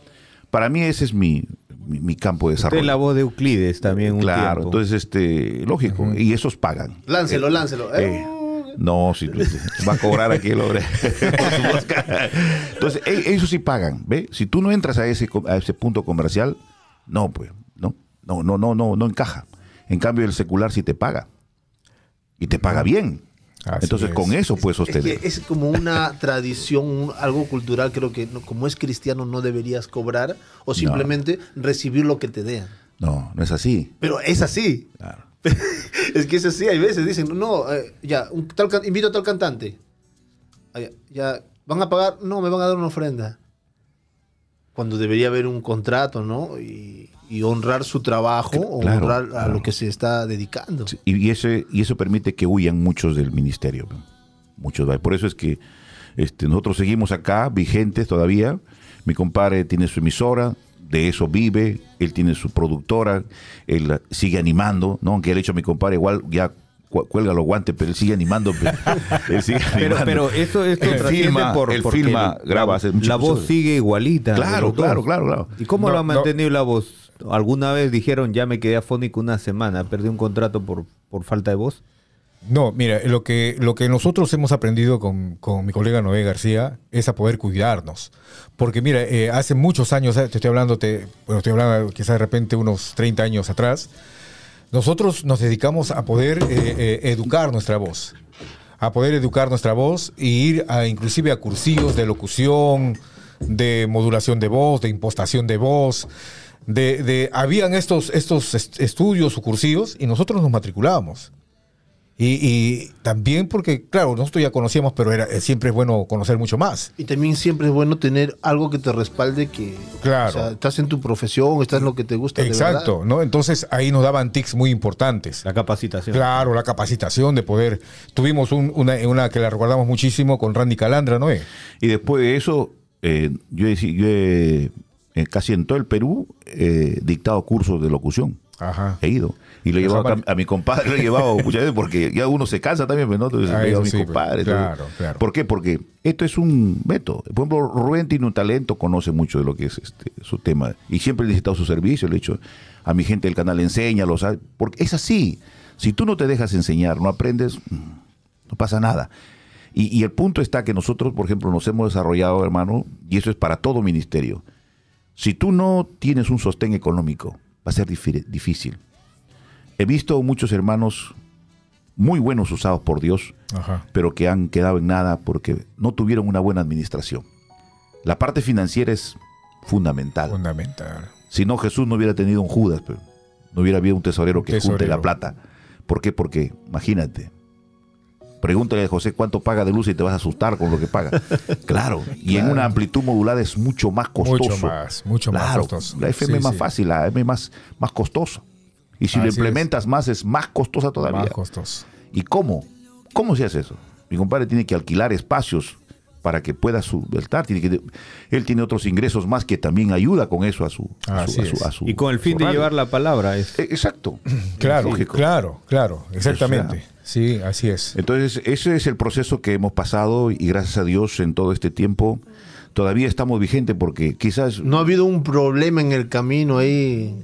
Para mí ese es mi, mi, campo de desarrollo. Usted la voz de Euclides también Claro, entonces, este, lógico, y esos pagan. Láncelo, eh, láncelo. Eh, eh, no, si tú, va a cobrar aquí el hombre. entonces, esos sí pagan, ¿ve? Si tú no entras a ese, a ese punto comercial, no, pues, no, no, no, no, no, no encaja. En cambio, el secular sí te paga. Y te paga bien. Entonces con eso puedes sostener. Es, como una tradición, algo cultural, creo que como es cristiano no deberías cobrar o simplemente recibir lo que te den. No, no es así. Pero es así. es que es así, hay veces dicen, no, eh, ya, invito a tal cantante. Ah, ya, ¿van a pagar? No, me van a dar una ofrenda. Cuando debería haber un contrato, ¿no? Y, y honrar su trabajo, honrar a lo que se está dedicando. y, ese, y eso permite que huyan muchos del ministerio. Muchos. Por eso es que este, nosotros seguimos acá, vigentes todavía. Mi compadre tiene su emisora, de eso vive, él tiene su productora, él sigue animando, ¿no? Aunque el hecho mi compadre igual ya cuelga los guantes, pero él sigue animando. Pues. Pero, pero esto, es que por, el firma, graba. la, voz sigue igualita. Claro, claro, claro, ¿Y cómo lo ha mantenido la voz? ¿Alguna vez dijeron ya me quedé afónico una semana, perdí un contrato por, por falta de voz? No, mira, lo que, lo que nosotros hemos aprendido con, mi colega Noé García es a poder cuidarnos. Porque mira, eh, hace muchos años, eh, te estoy hablando, te, estoy hablando quizás de repente unos 30 años atrás, nosotros nos dedicamos a poder eh, educar nuestra voz. A poder educar nuestra voz e ir a, inclusive a cursillos de locución, de modulación de voz, de impostación de voz de, de, habían estos, estos estudios Sucursivos y nosotros nos matriculábamos. Y, también porque, claro, nosotros ya conocíamos, pero era, eh, siempre es bueno conocer mucho más. Y también siempre es bueno tener algo que te respalde que claro. estás en tu profesión, estás en lo que te gusta. Exacto, ¿no? Entonces ahí nos daban tics muy importantes. La capacitación. Claro, la capacitación de poder. Tuvimos una, que la recordamos muchísimo con Randy Calandra, ¿no? Y después de eso, eh, yo, yo he eh, casi en todo el Perú, eh, dictado cursos de locución. He ido. Y lo he llevado a, mi compadre, muchas veces porque ya uno se cansa también, pero pues, no, entonces ah, a mi pues. compadre. ¿Por qué? Porque esto es un método. Por ejemplo, Rubén tiene un talento, conoce mucho de lo que es este, su tema. Y siempre he necesitado su servicio, le he dicho a mi gente del canal, enséñalo, Porque es así. Si tú no te dejas enseñar, no aprendes, mm, no pasa nada. y el punto está que nosotros, por ejemplo, nos hemos desarrollado, hermano, y eso es para todo ministerio si tú no tienes un sostén económico, va a ser difícil. He visto muchos hermanos muy buenos usados por Dios, pero que han quedado en nada porque no tuvieron una buena administración. La parte financiera es fundamental. Fundamental. Si no, Jesús no hubiera tenido un Judas, no hubiera habido un tesorero que junte la plata. ¿Por qué? Porque, imagínate, Pregúntale a José cuánto paga de luz y te vas a asustar con lo que paga. Claro, y en una amplitud modulada es mucho más costoso. Mucho más, mucho más costoso. La FM es más fácil, la m es más, más costosa. Y si lo implementas más, es más costosa todavía. Más costosa. ¿Y cómo? ¿Cómo se hace eso? Mi compadre tiene que alquilar espacios para que pueda subvertar. Tiene que, él tiene otros ingresos más que también ayuda con eso a su. y con el fin de llevar la palabra. Es... E, exacto. Claro, claro, claro, exactamente. sí, así es. Entonces, ese es el proceso que hemos pasado y gracias a Dios en todo este tiempo todavía estamos vigentes porque quizás... No ha habido un problema en el camino ahí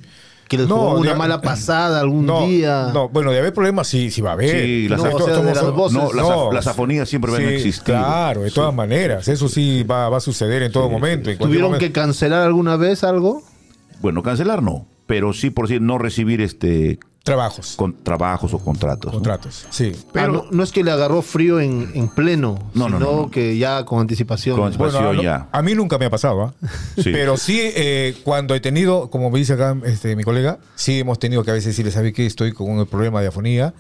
no, una mala pasada algún día. No, bueno, de haber problemas, sí, sí va a haber. las, afonías siempre van a existir. Claro, de todas maneras. Eso sí va, a suceder en todo momento. ¿Tuvieron que cancelar alguna vez algo? Bueno, cancelar no, pero sí por si no recibir este Trabajos. Con trabajos o contratos. Contratos, sí. Pero ah, no, es que le agarró frío en, pleno, no, sino que ya con anticipación. Con anticipación ya. A mí nunca me ha pasado, ¿ah? Pero sí, eh, cuando he tenido, como me dice acá este, mi colega, sí hemos tenido que a veces decirle, ¿sabes qué? Estoy con un problema de afonía,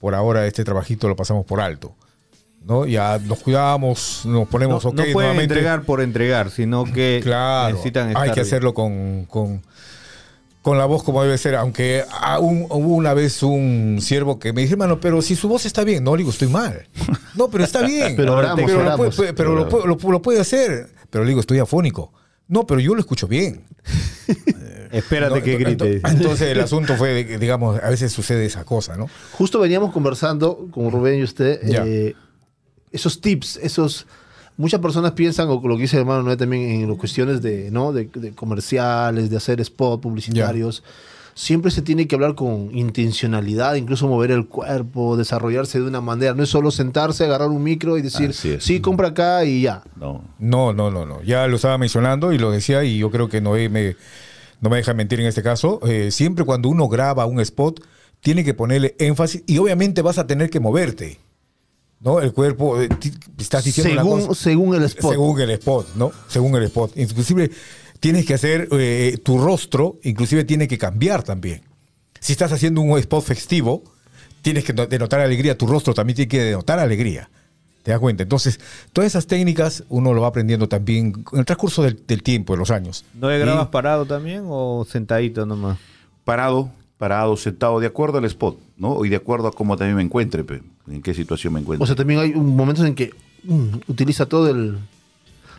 por ahora este trabajito lo pasamos por alto. ¿no? Ya nos cuidamos, nos ponemos no, ok. No pueden entregar por entregar, sino que necesitan estar Hay que hacerlo con, con la voz como debe ser, aunque hubo una vez un siervo que me dijo, hermano, pero si su voz está bien, no, le digo, estoy mal. No, pero está bien. pero, lo, puede, hacer. Pero digo, estoy afónico. No, pero yo lo escucho bien. Espérate que grite. Entonces el asunto fue, digamos, a veces sucede esa cosa, ¿no? Justo veníamos conversando con Rubén y usted eh, esos tips, esos muchas personas piensan, o lo que dice el hermano Noé también, en las cuestiones de, ¿no? de, comerciales, de hacer spots publicitarios. Siempre se tiene que hablar con intencionalidad, incluso mover el cuerpo, desarrollarse de una manera. No es solo sentarse, agarrar un micro y decir, sí, compra acá y ya. No. no, no, no, no. Ya lo estaba mencionando y lo decía y yo creo que Noé no me deja mentir en este caso. Eh, siempre cuando uno graba un spot, tiene que ponerle énfasis y obviamente vas a tener que moverte ¿no? El cuerpo, eh, estás diciendo según, según el spot. Según el spot, ¿no? Según el spot. Inclusive tienes que hacer eh, tu rostro, inclusive tiene que cambiar también. Si estás haciendo un spot festivo, tienes que denotar alegría, tu rostro también tiene que denotar alegría. ¿Te das cuenta? Entonces, todas esas técnicas uno lo va aprendiendo también en el transcurso del, tiempo, de los años. ¿No grabas parado también o sentadito nomás? Parado, parado, sentado, de acuerdo al spot, ¿no? Y de acuerdo a cómo también me encuentre en qué situación me encuentro. O sea, también hay momentos en que mm, utiliza todo el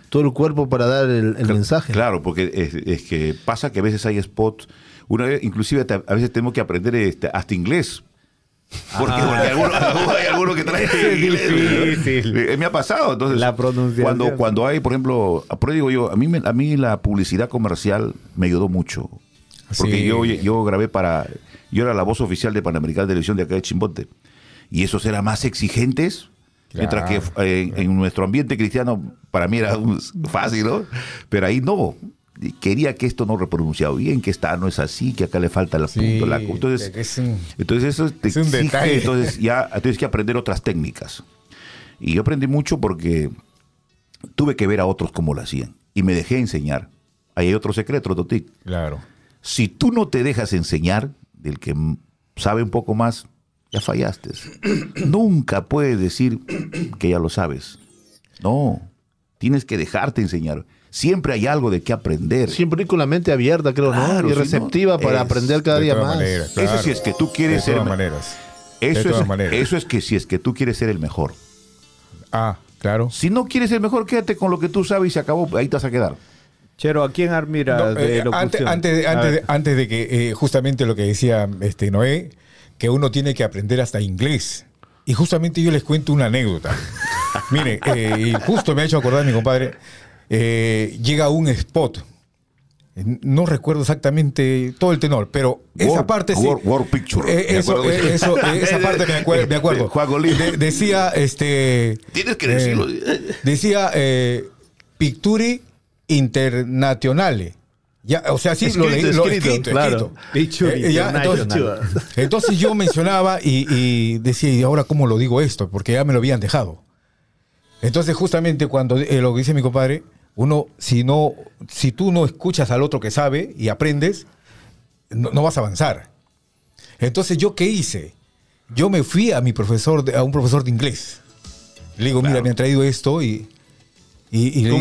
todo el cuerpo para dar el, mensaje. Claro, porque es, que pasa que a veces hay spots, una inclusive a veces tenemos que aprender este, hasta inglés. Ah. Porque, hay algunos que traen inglés. Eh, eh, me ha pasado. Entonces, la pronunciación. Cuando, cuando hay, por ejemplo, pero digo yo, a mí, a mí la publicidad comercial me ayudó mucho. Porque yo, yo grabé para. Yo era la voz oficial de Panamericana de Televisión de acá de Chimbote y esos eran más exigentes. mientras que eh, en, nuestro ambiente cristiano para mí era fácil, ¿no? Pero ahí no. Quería que esto no pronunciaba bien, que esta no es así, que acá le falta el punto. la, entonces, entonces eso te es un detalle. Entonces ya tienes que aprender otras técnicas. Y yo aprendí mucho porque tuve que ver a otros cómo lo hacían y me dejé enseñar. Ahí hay otro secreto, Totic. Claro. Si tú no te dejas enseñar del que sabe un poco más, ya fallaste. Nunca puedes decir que ya lo sabes. No, tienes que dejarte enseñar. Siempre hay algo de qué aprender. Siempre con la mente abierta, creo, ¿no? Y receptiva para aprender cada día más. Eso sí es que tú quieres de ser. Maneras. Eso, es, eso es que si es que tú quieres ser el mejor. Ah, claro. Si no quieres ser el mejor, quédate con lo que tú sabes y se acabó. Ahí te vas a quedar. Chero, ¿a quién admira eh, antes, de que, eh, justamente lo que decía este Noé, que uno tiene que aprender hasta inglés. Y justamente yo les cuento una anécdota. Mire, eh, y justo me ha hecho acordar mi compadre, eh, llega un spot. No recuerdo exactamente todo el tenor, pero esa parte sí. World, Picture. Eh, eso, esa parte me, acuerdo. decía, este. Tienes que decirlo. decía Picturi Internationale o sea, sí, lo leí, claro. entonces, yo mencionaba y, decía, ¿y ahora cómo lo digo esto? Porque ya me lo habían dejado. Entonces, justamente cuando eh, lo dice mi compadre, uno, si no, si tú no escuchas al otro que sabe y aprendes, no, vas a avanzar. Entonces, ¿yo qué hice? Yo me fui a mi profesor, a un profesor de inglés. Le digo, mira, me han traído esto y y, yo,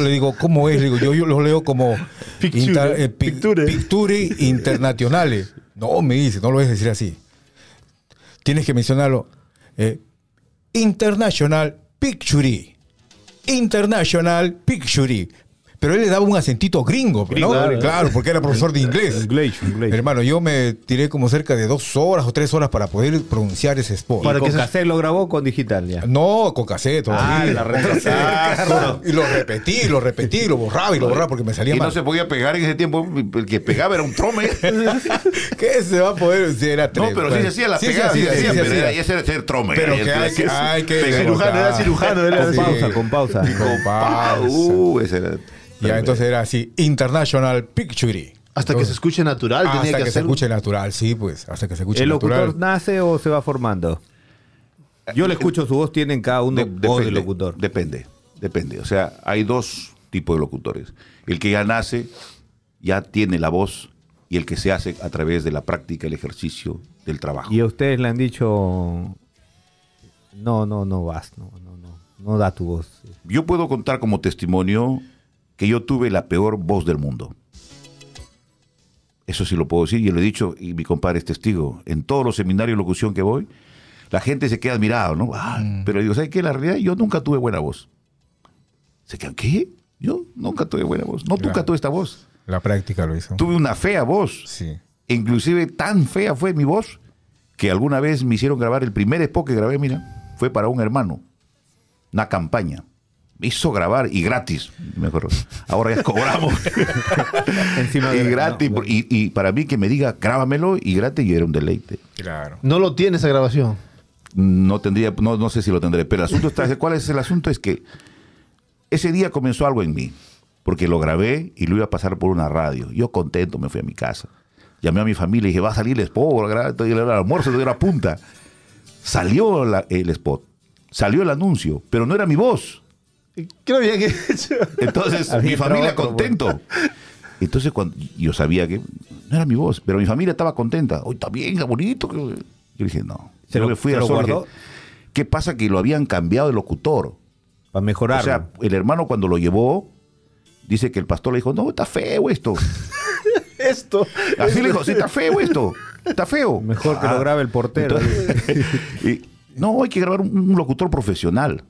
le digo, ¿cómo es? digo, yo, yo lo leo como eh, Picture, internacionales. No, me dice, no lo a decir así. Tienes que mencionarlo. Eh, international Picture. International Picture. Pero él le daba un acentito gringo, pues, ¿no? Claro, porque era profesor de inglés. Inglés, inglés. Hermano, yo me tiré como cerca de dos horas o tres horas para poder pronunciar ese spot. ¿Para con que cassette lo grabó con digital ya? No, con cassette. Ah, la retrasada. Y lo repetí, lo repetí, lo borraba y lo borraba porque me salía mal. Y no se podía pegar en ese tiempo. El que pegaba era un trome. ¿Qué se va a poder? Si era trome? no, pero sí se hacía la pegada. Sí, sí, sí, ese era ser trome. Pero que hay que... cirujano, era cirujano. con pausa, con pausa. Con pausa. Uh, ese era... Ya entonces era así, International Picture. Hasta que se escuche natural, hasta que, se escuche natural, sí, pues, hasta que ¿El locutor nace o se va formando? Yo le escucho su voz, tienen cada uno voz de locutor. Depende, depende. O sea, hay dos tipos de locutores. El que ya nace, ya tiene la voz, y el que se hace a través de la práctica, el ejercicio, del trabajo. Y a ustedes le han dicho, no, no, no vas, no, no, no da tu voz. Yo puedo contar como testimonio que yo tuve la peor voz del mundo. Eso sí lo puedo decir y lo he dicho y mi compadre es testigo. En todos los seminarios de locución que voy, la gente se queda admirado, ¿no? Ah, mm. Pero digo, ¿sabes qué? La realidad, yo nunca tuve buena voz. Se quedan, ¿qué? Yo nunca tuve buena voz. No, nunca tuve esta voz. La práctica lo hizo. Tuve una fea voz. Sí. Inclusive tan fea fue mi voz que alguna vez me hicieron grabar el primer spot que grabé, mira, fue para un hermano. Una campaña me hizo grabar y gratis, me Ahora ya cobramos. Encima y gratis. Y, para mí que me diga, grábamelo y gratis, y era un deleite. Claro. No lo tiene esa grabación. No tendría, no, sé si lo tendré, pero el asunto está, ¿cuál es el asunto? Es que ese día comenzó algo en mí, porque lo grabé y lo iba a pasar por una radio. Yo contento me fui a mi casa. Llamé a mi familia y dije, va a salir el spot, estoy el almuerzo, dio la punta. Salió el spot, salió el anuncio, pero no era mi voz ¿Qué lo que hecho? Entonces, mi familia contento. Entonces, cuando yo sabía que no era mi voz, pero mi familia estaba contenta. Hoy está bien, está bonito. Yo dije, no. Se que fui ¿Qué pasa? Que lo habían cambiado de locutor. Para mejorar. O sea, el hermano cuando lo llevó, dice que el pastor le dijo, no, está feo esto. esto. Así le dijo, sí, está feo esto. Está feo. Mejor que lo ah. grabe el portero. no, hay que grabar un locutor profesional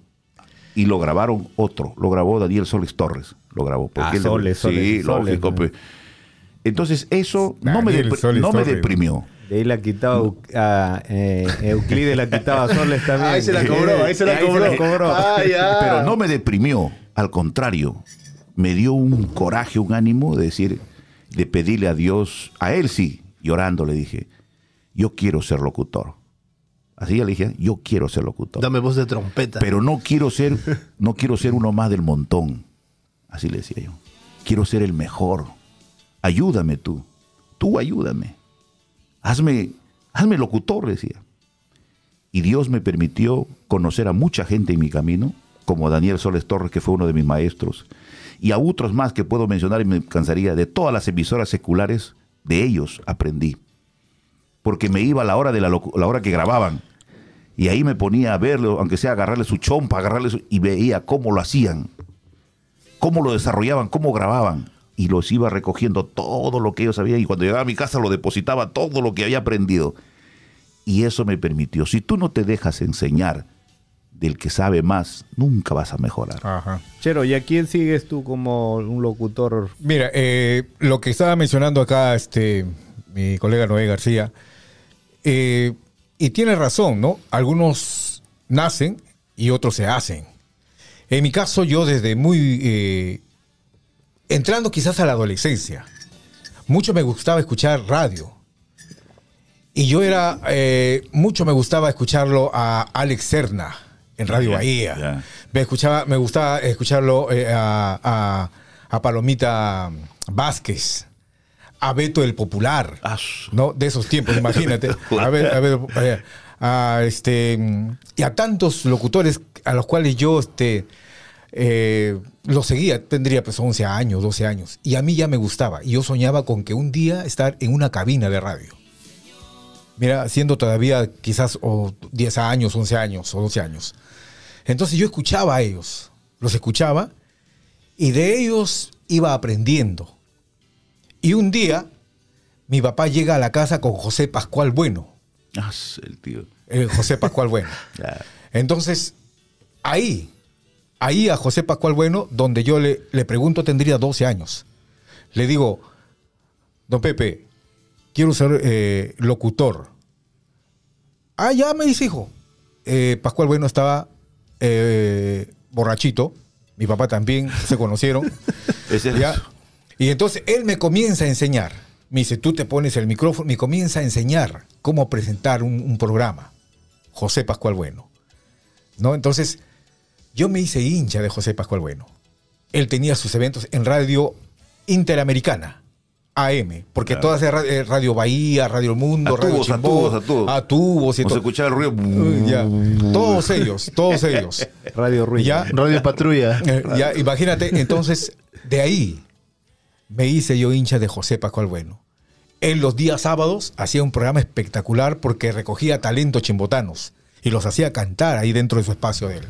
y lo grabaron otro, lo grabó Daniel Soles Torres, lo grabó. Ah, porque Soles, sí, lógico. Entonces eso no me, no me deprimió. De ahí la quitaba eh, Euclides, la quitaba a Soles también. Ahí se la cobró, ahí se la cobró. Pero no me deprimió, al contrario, me dio un coraje, un ánimo de decir, de pedirle a Dios, a él sí, llorando le dije, yo quiero ser locutor. Así le dije, yo quiero ser locutor. Dame voz de trompeta. Pero no quiero ser, no quiero ser uno más del montón. Así le decía yo. Quiero ser el mejor. Ayúdame tú. Tú ayúdame. Hazme, hazme locutor, decía. Y Dios me permitió conocer a mucha gente en mi camino, como Daniel Soles Torres, que fue uno de mis maestros, y a otros más que puedo mencionar y me cansaría, de todas las emisoras seculares, de ellos aprendí. Porque me iba a la hora, de la hora que grababan y ahí me ponía a verlo, aunque sea agarrarle su chompa, agarrarle su, y veía cómo lo hacían, cómo lo desarrollaban, cómo grababan. Y los iba recogiendo todo lo que ellos sabían. Y cuando llegaba a mi casa lo depositaba todo lo que había aprendido. Y eso me permitió. Si tú no te dejas enseñar del que sabe más, nunca vas a mejorar. Ajá. Chero, ¿y a quién sigues tú como un locutor? Mira, eh, lo que estaba mencionando acá este, mi colega Noé García, eh, y tiene razón, ¿no? Algunos nacen y otros se hacen. En mi caso, yo desde muy... Eh, entrando quizás a la adolescencia, mucho me gustaba escuchar radio. Y yo era, eh, mucho me gustaba escucharlo a Alex Serna en Radio Bahía. Me, escuchaba, me gustaba escucharlo eh, a, a, Palomita Vázquez a Beto el Popular, ah, ¿no? De esos tiempos, imagínate. A ver, a ver, este, y a tantos locutores a los cuales yo este, eh, los seguía, tendría pues 11 años, 12 años, y a mí ya me gustaba, y yo soñaba con que un día estar en una cabina de radio. Mira, siendo todavía quizás o 10 años, 11 años o 12 años. Entonces yo escuchaba a ellos, los escuchaba, y de ellos iba aprendiendo y un día, mi papá llega a la casa con José Pascual Bueno. Ah, el tío. Eh, José Pascual Bueno. Entonces, ahí, ahí a José Pascual Bueno, donde yo le, pregunto, tendría 12 años. Le digo, don Pepe, quiero ser eh, locutor. Ah, ya me dice, hijo. Eh, Pascual Bueno estaba borrachito. Mi papá también se conocieron. ¿Es y entonces él me comienza a enseñar. Me dice, tú te pones el micrófono, me comienza a enseñar cómo presentar un, programa. José Pascual Bueno. ¿No? Entonces, yo me hice hincha de José Pascual Bueno. Él tenía sus eventos en radio interamericana. AM, porque todas las eh, Radio Bahía, Radio Mundo, a Radio tubos, a tubos, a tubos, a se escuchaba el ruido. Todos ellos, todos ellos. Radio Ruiz. Radio Patrulla. Eh, imagínate, entonces, de ahí me hice yo hincha de José Pascual Bueno. En los días sábados hacía un programa espectacular porque recogía talentos chimbotanos y los hacía cantar ahí dentro de su espacio de él.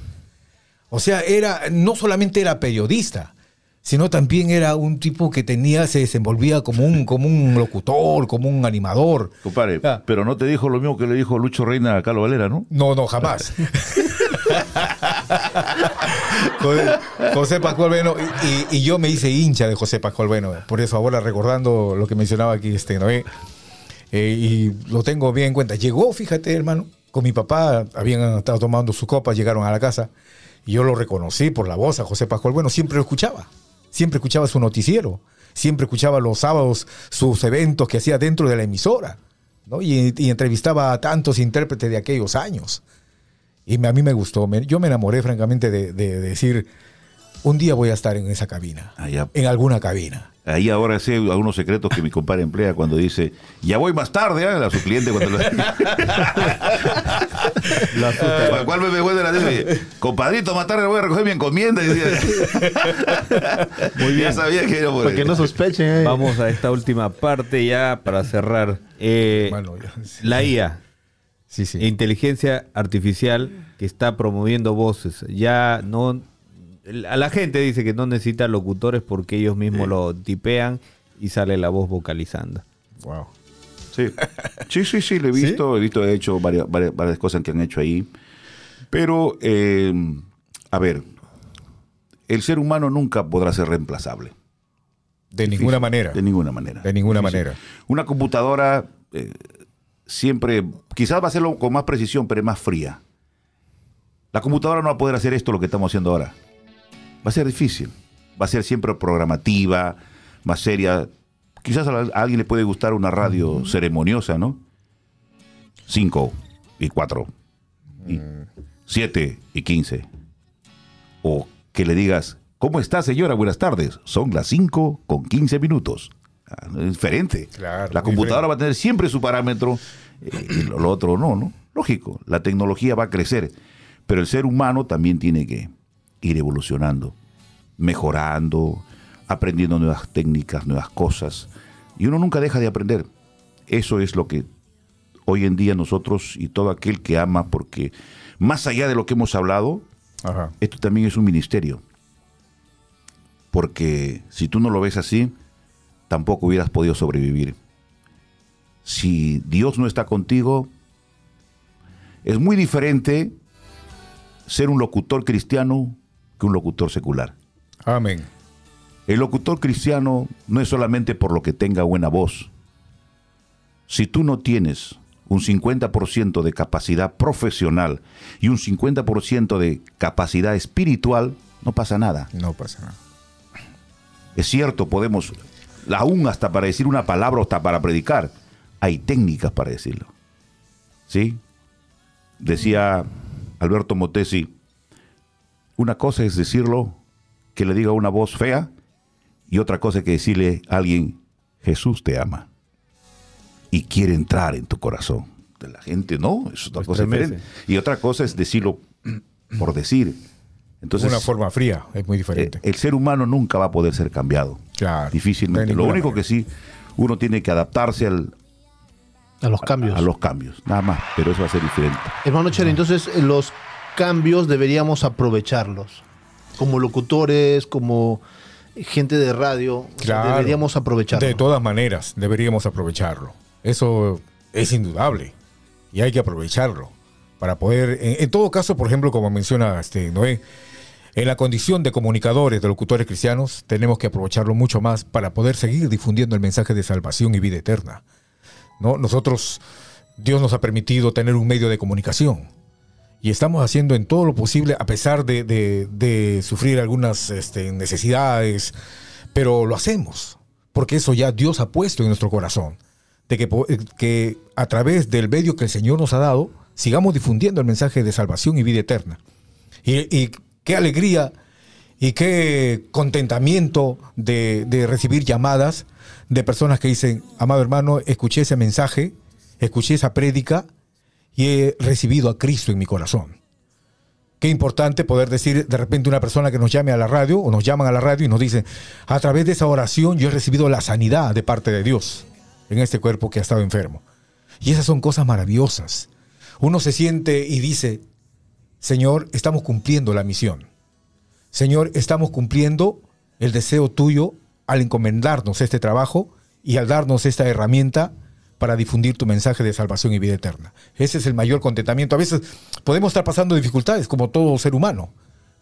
O sea, era, no solamente era periodista, sino también era un tipo que tenía, se desenvolvía como un, como un locutor, como un animador. Compadre, ah. pero no te dijo lo mismo que le dijo Lucho Reina a Carlos Valera, ¿no? No, no, jamás. José Pascual Bueno y, yo me hice hincha de José Pascual Bueno eh, por eso ahora recordando lo que mencionaba aquí este, ¿no? Eh, eh, y lo tengo bien en cuenta. Llegó, fíjate, hermano, con mi papá, habían estado tomando su copa, llegaron a la casa, y yo lo reconocí por la voz a José Pascual Bueno, siempre lo escuchaba, siempre escuchaba su noticiero, siempre escuchaba los sábados sus eventos que hacía dentro de la emisora, ¿no? y, y entrevistaba a tantos intérpretes de aquellos años. Y a mí me gustó. yo me enamoré, francamente, de, decir, un día voy a estar en esa cabina, ah, en alguna cabina. Ahí ahora sé algunos secretos que mi compadre emplea cuando dice, ya voy más tarde ¿eh? a su cliente cuando lo... la me de la dice, compadrito, más tarde voy a recoger mi encomienda. Muy bien. Ya sabía que era por Para que no sospechen. ¿eh? Vamos a esta última parte ya para cerrar. Eh, la IA inteligencia artificial que está promoviendo voces. Ya no. A la gente dice que no necesita locutores porque ellos mismos lo tipean y sale la voz vocalizando. Wow. Sí, sí, sí, sí lo he visto. He visto, he hecho, varias, varias, cosas que han hecho ahí. Pero, em, a ver, el ser humano nunca podrá ser reemplazable. De ninguna manera. De ninguna manera. De ninguna manera. Una computadora. Eh, siempre, quizás va a hacerlo con más precisión, pero más fría. La computadora no va a poder hacer esto lo que estamos haciendo ahora. Va a ser difícil. Va a ser siempre programativa, más seria. Quizás a, alguien le puede gustar una radio ceremoniosa, ¿no? Cinco y cuatro. 7 mm. siete y quince. O que le digas, ¿cómo está señora? Buenas tardes. Son las cinco con quince minutos. Ah, diferente. la computadora va a tener siempre su parámetro eh, y lo, otro no, ¿no? Lógico, la tecnología va a crecer, pero el ser humano también tiene que ir evolucionando, mejorando, aprendiendo nuevas técnicas, nuevas cosas, y uno nunca deja de aprender. Eso es lo que hoy en día nosotros y todo aquel que ama, porque más allá de lo que hemos hablado, esto también es un ministerio. Porque si tú no lo ves así, tampoco hubieras podido sobrevivir. Si Dios no está contigo, es muy diferente ser un locutor cristiano que un locutor secular. Amén. El locutor cristiano no es solamente por lo que tenga buena voz. Si tú no tienes un 50% de capacidad profesional y un 50% de capacidad espiritual, no pasa nada. No pasa nada. Es cierto, podemos aún hasta para decir una palabra, hasta para predicar, hay técnicas para decirlo. ¿Sí? Decía Alberto Motesi, una cosa es decirlo que le diga una voz fea y otra cosa es que decirle a alguien, Jesús te ama y quiere entrar en tu corazón. De la gente no, es otra pues cosa diferente. Y otra cosa es decirlo por decir entonces, una forma fría, es muy diferente. Eh, el, ser humano nunca va a poder ser cambiado. Claro, difícilmente. Lo único que sí, uno tiene que adaptarse al, a los cambios. A, los cambios, nada más, pero eso va a ser diferente. Hermano entonces eh, los cambios deberíamos aprovecharlos. Como locutores, como gente de radio, deberíamos aprovecharlo. De todas maneras, deberíamos aprovecharlo. Eso es indudable y hay que aprovecharlo para poder, en, todo caso, por ejemplo, como menciona este Noé, en la condición de comunicadores, de locutores cristianos, tenemos que aprovecharlo mucho más para poder seguir difundiendo el mensaje de salvación y vida eterna. ¿no? Nosotros, Dios nos ha permitido tener un medio de comunicación y estamos haciendo en todo lo posible, a pesar de, sufrir algunas este, necesidades, pero lo hacemos, porque eso ya Dios ha puesto en nuestro corazón, de que, que a través del medio que el Señor nos ha dado, sigamos difundiendo el mensaje de salvación y vida eterna. y qué alegría y qué contentamiento de, recibir llamadas de personas que dicen, amado hermano, escuché ese mensaje, escuché esa prédica y he recibido a Cristo en mi corazón. Qué importante poder decir de repente una persona que nos llame a la radio o nos llaman a la radio y nos dicen, a través de esa oración yo he recibido la sanidad de parte de Dios en este cuerpo que ha estado enfermo. Y esas son cosas maravillosas. Uno se siente y dice, Señor, estamos cumpliendo la misión. Señor, estamos cumpliendo el deseo tuyo al encomendarnos este trabajo y al darnos esta herramienta para difundir tu mensaje de salvación y vida eterna. Ese es el mayor contentamiento. A veces podemos estar pasando dificultades, como todo ser humano,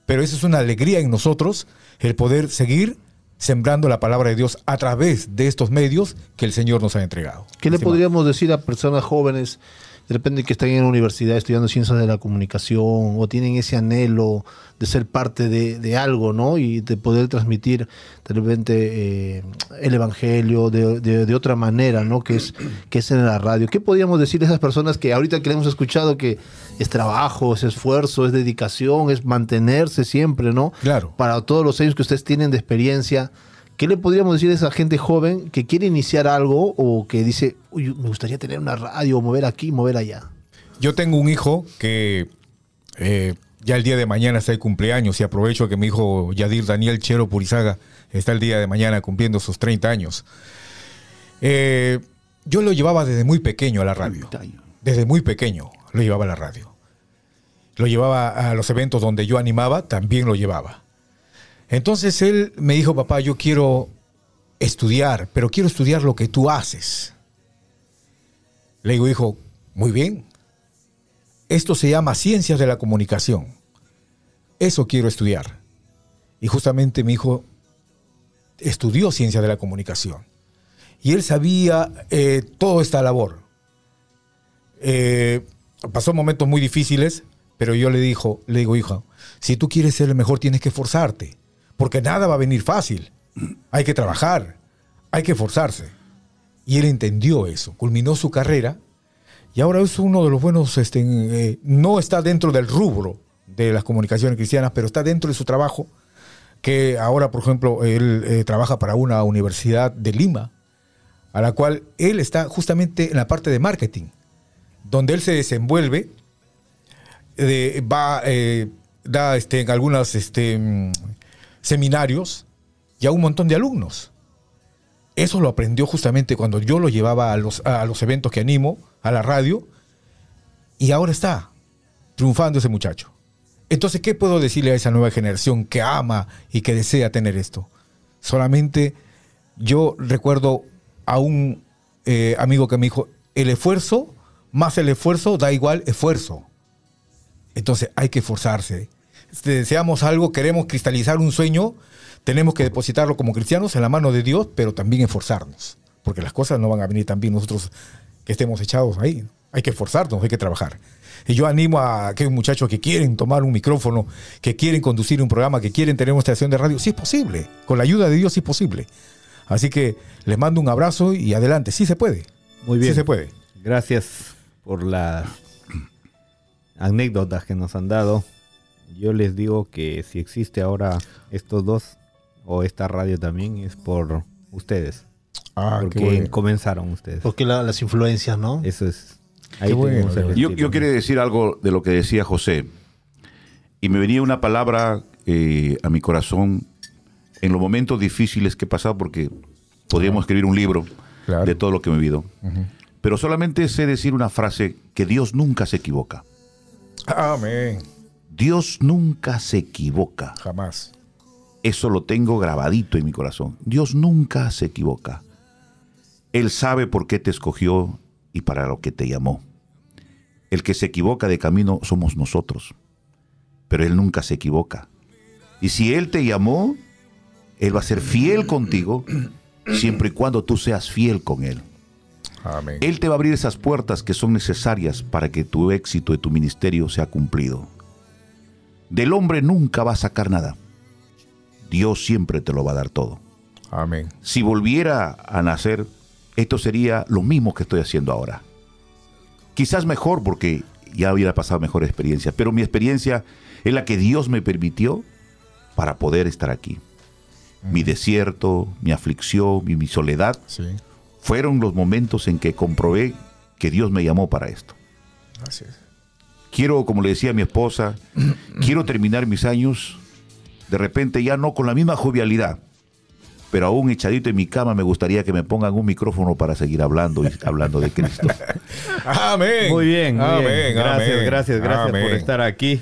pero eso es una alegría en nosotros el poder seguir sembrando la palabra de Dios a través de estos medios que el Señor nos ha entregado. ¿Qué le podríamos decir a personas jóvenes de repente que estén en la universidad estudiando ciencias de la comunicación o tienen ese anhelo de ser parte de, algo, ¿no? Y de poder transmitir de repente eh, el evangelio de, otra manera, ¿no? Que es, que es en la radio. ¿Qué podríamos decir a esas personas que ahorita que le hemos escuchado que es trabajo, es esfuerzo, es dedicación, es mantenerse siempre, ¿no? Claro. Para todos los años que ustedes tienen de experiencia ¿Qué le podríamos decir a esa gente joven que quiere iniciar algo o que dice, uy, me gustaría tener una radio, mover aquí, mover allá? Yo tengo un hijo que eh, ya el día de mañana está el cumpleaños y aprovecho que mi hijo Yadir Daniel Chero Purizaga está el día de mañana cumpliendo sus 30 años. Eh, yo lo llevaba desde muy pequeño a la radio. Desde muy pequeño lo llevaba a la radio. Lo llevaba a los eventos donde yo animaba, también lo llevaba. Entonces él me dijo, papá, yo quiero estudiar, pero quiero estudiar lo que tú haces. Le digo, hijo, muy bien. Esto se llama ciencias de la comunicación. Eso quiero estudiar. Y justamente mi hijo estudió ciencias de la comunicación. Y él sabía eh, toda esta labor. Eh, pasó momentos muy difíciles, pero yo le, dijo, le digo, hijo, si tú quieres ser el mejor, tienes que esforzarte porque nada va a venir fácil. Hay que trabajar, hay que esforzarse. Y él entendió eso, culminó su carrera y ahora es uno de los buenos, este, eh, no está dentro del rubro de las comunicaciones cristianas, pero está dentro de su trabajo, que ahora, por ejemplo, él eh, trabaja para una universidad de Lima, a la cual él está justamente en la parte de marketing, donde él se desenvuelve, eh, va, da este, algunas este, mm, seminarios y a un montón de alumnos. Eso lo aprendió justamente cuando yo lo llevaba a los, a los eventos que animo, a la radio, y ahora está triunfando ese muchacho. Entonces, ¿qué puedo decirle a esa nueva generación que ama y que desea tener esto? Solamente yo recuerdo a un eh, amigo que me dijo, el esfuerzo más el esfuerzo da igual esfuerzo. Entonces hay que esforzarse, deseamos algo, queremos cristalizar un sueño, tenemos que depositarlo como cristianos en la mano de Dios, pero también esforzarnos, porque las cosas no van a venir tan bien nosotros que estemos echados ahí. Hay que esforzarnos, hay que trabajar. Y yo animo a aquellos muchachos que quieren tomar un micrófono, que quieren conducir un programa, que quieren tener una estación de radio. si es posible, con la ayuda de Dios sí es posible. Así que les mando un abrazo y adelante, si se puede. Muy bien. Sí se puede. Gracias por las anécdotas que nos han dado yo les digo que si existe ahora estos dos o esta radio también es por ustedes. Ah, porque comenzaron ustedes. Porque las influencias, ¿no? Eso es. yo, yo quiero decir algo de lo que decía José. Y me venía una palabra eh, a mi corazón en los momentos difíciles que he pasado, porque podríamos escribir un libro de todo lo que he vivido. Pero solamente sé decir una frase que Dios nunca se equivoca. Amén. Dios nunca se equivoca. Jamás. Eso lo tengo grabadito en mi corazón. Dios nunca se equivoca. Él sabe por qué te escogió y para lo que te llamó. El que se equivoca de camino somos nosotros, pero Él nunca se equivoca. Y si Él te llamó, Él va a ser fiel contigo siempre y cuando tú seas fiel con Él. Él te va a abrir esas puertas que son necesarias para que tu éxito y tu ministerio sea cumplido. Del hombre nunca va a sacar nada. Dios siempre te lo va a dar todo. Amén. Si volviera a nacer, esto sería lo mismo que estoy haciendo ahora. Quizás mejor porque ya hubiera pasado mejor experiencia, pero mi experiencia es la que Dios me permitió para poder estar aquí. Mi desierto, mi aflicción, mi, mi soledad, fueron los momentos en que comprobé que Dios me llamó para esto. Así es quiero, como le decía a mi esposa, quiero terminar mis años de repente ya no con la misma jovialidad, pero aún echadito en mi cama me gustaría que me pongan un micrófono para seguir hablando y hablando de Cristo. amén. Muy bien, amén, Gracias, gracias, gracias por estar aquí.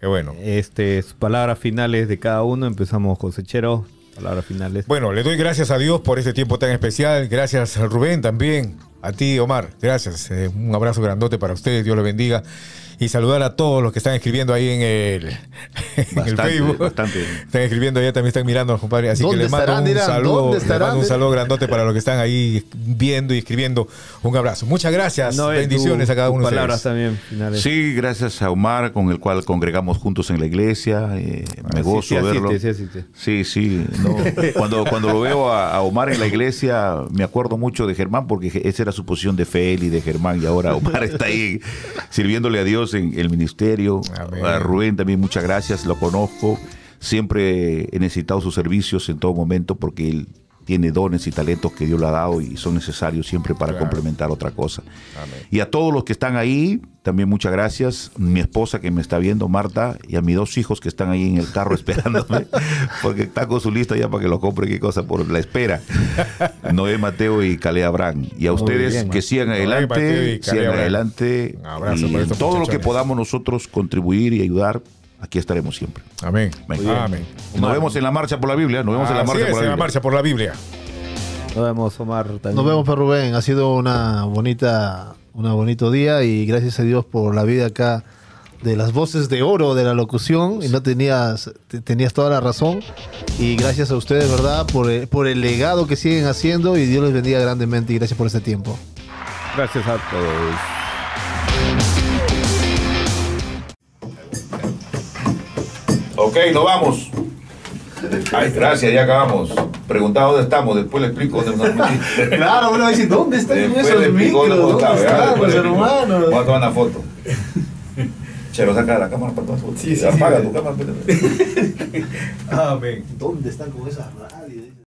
Qué bueno. Este, sus palabras finales de cada uno. Empezamos cosechero. Palabras finales. Bueno, le doy gracias a Dios por este tiempo tan especial. Gracias a Rubén también. A ti, Omar. Gracias. Eh, un abrazo grandote para ustedes. Dios le bendiga y saludar a todos los que están escribiendo ahí en el, Facebook. Están escribiendo allá, también están mirando, compadre. Así que les mando un saludo. un saludo grandote para los que están ahí viendo y escribiendo. Un abrazo. Muchas gracias. Bendiciones a cada uno de palabras también. Sí, gracias a Omar, con el cual congregamos juntos en la iglesia. Eh, ah, me gozo sí, verlo. sí, sí. cuando, cuando lo veo a, Omar en la iglesia, me acuerdo mucho de Germán, porque esa era su posición de fe y de Germán, y ahora Omar está ahí sirviéndole a Dios en el ministerio. Rubén también muchas gracias, lo conozco. Siempre he necesitado sus servicios en todo momento porque él tiene dones y talentos que Dios le ha dado y son necesarios siempre para complementar otra cosa. Y a todos los que están ahí, también muchas gracias. Mi esposa que me está viendo, Marta, y a mis dos hijos que están ahí en el carro esperándome, porque está con su lista ya para que lo compre, qué cosa, por la espera. Noé Mateo y Calé Abraham. Y a ustedes que sigan adelante, sigan adelante. todo lo que podamos nosotros contribuir y ayudar, aquí estaremos siempre. Amén. Amén. Nos vemos en la marcha por la Biblia. Nos vemos en la marcha, por la, Biblia. Nos vemos, Omar. Nos vemos, Rubén. Ha sido una bonita, un bonito día y gracias a Dios por la vida acá de las voces de oro de la locución y no tenías tenías toda la razón y gracias a ustedes verdad por el, por el legado que siguen haciendo y Dios les bendiga grandemente y gracias por este tiempo gracias a todos Ok, nos vamos. Ay, gracias, ya acabamos. Preguntaba dónde estamos, después le explico dónde nos claro, bueno, decir, ¿dónde están después esos micros? ¿Dónde están, los hermanos? Vamos a tomar una foto. Che, lo saca de la cámara para tomar foto. Sí, Se Apaga tu cámara. Amén. ¿Dónde están con esas raras?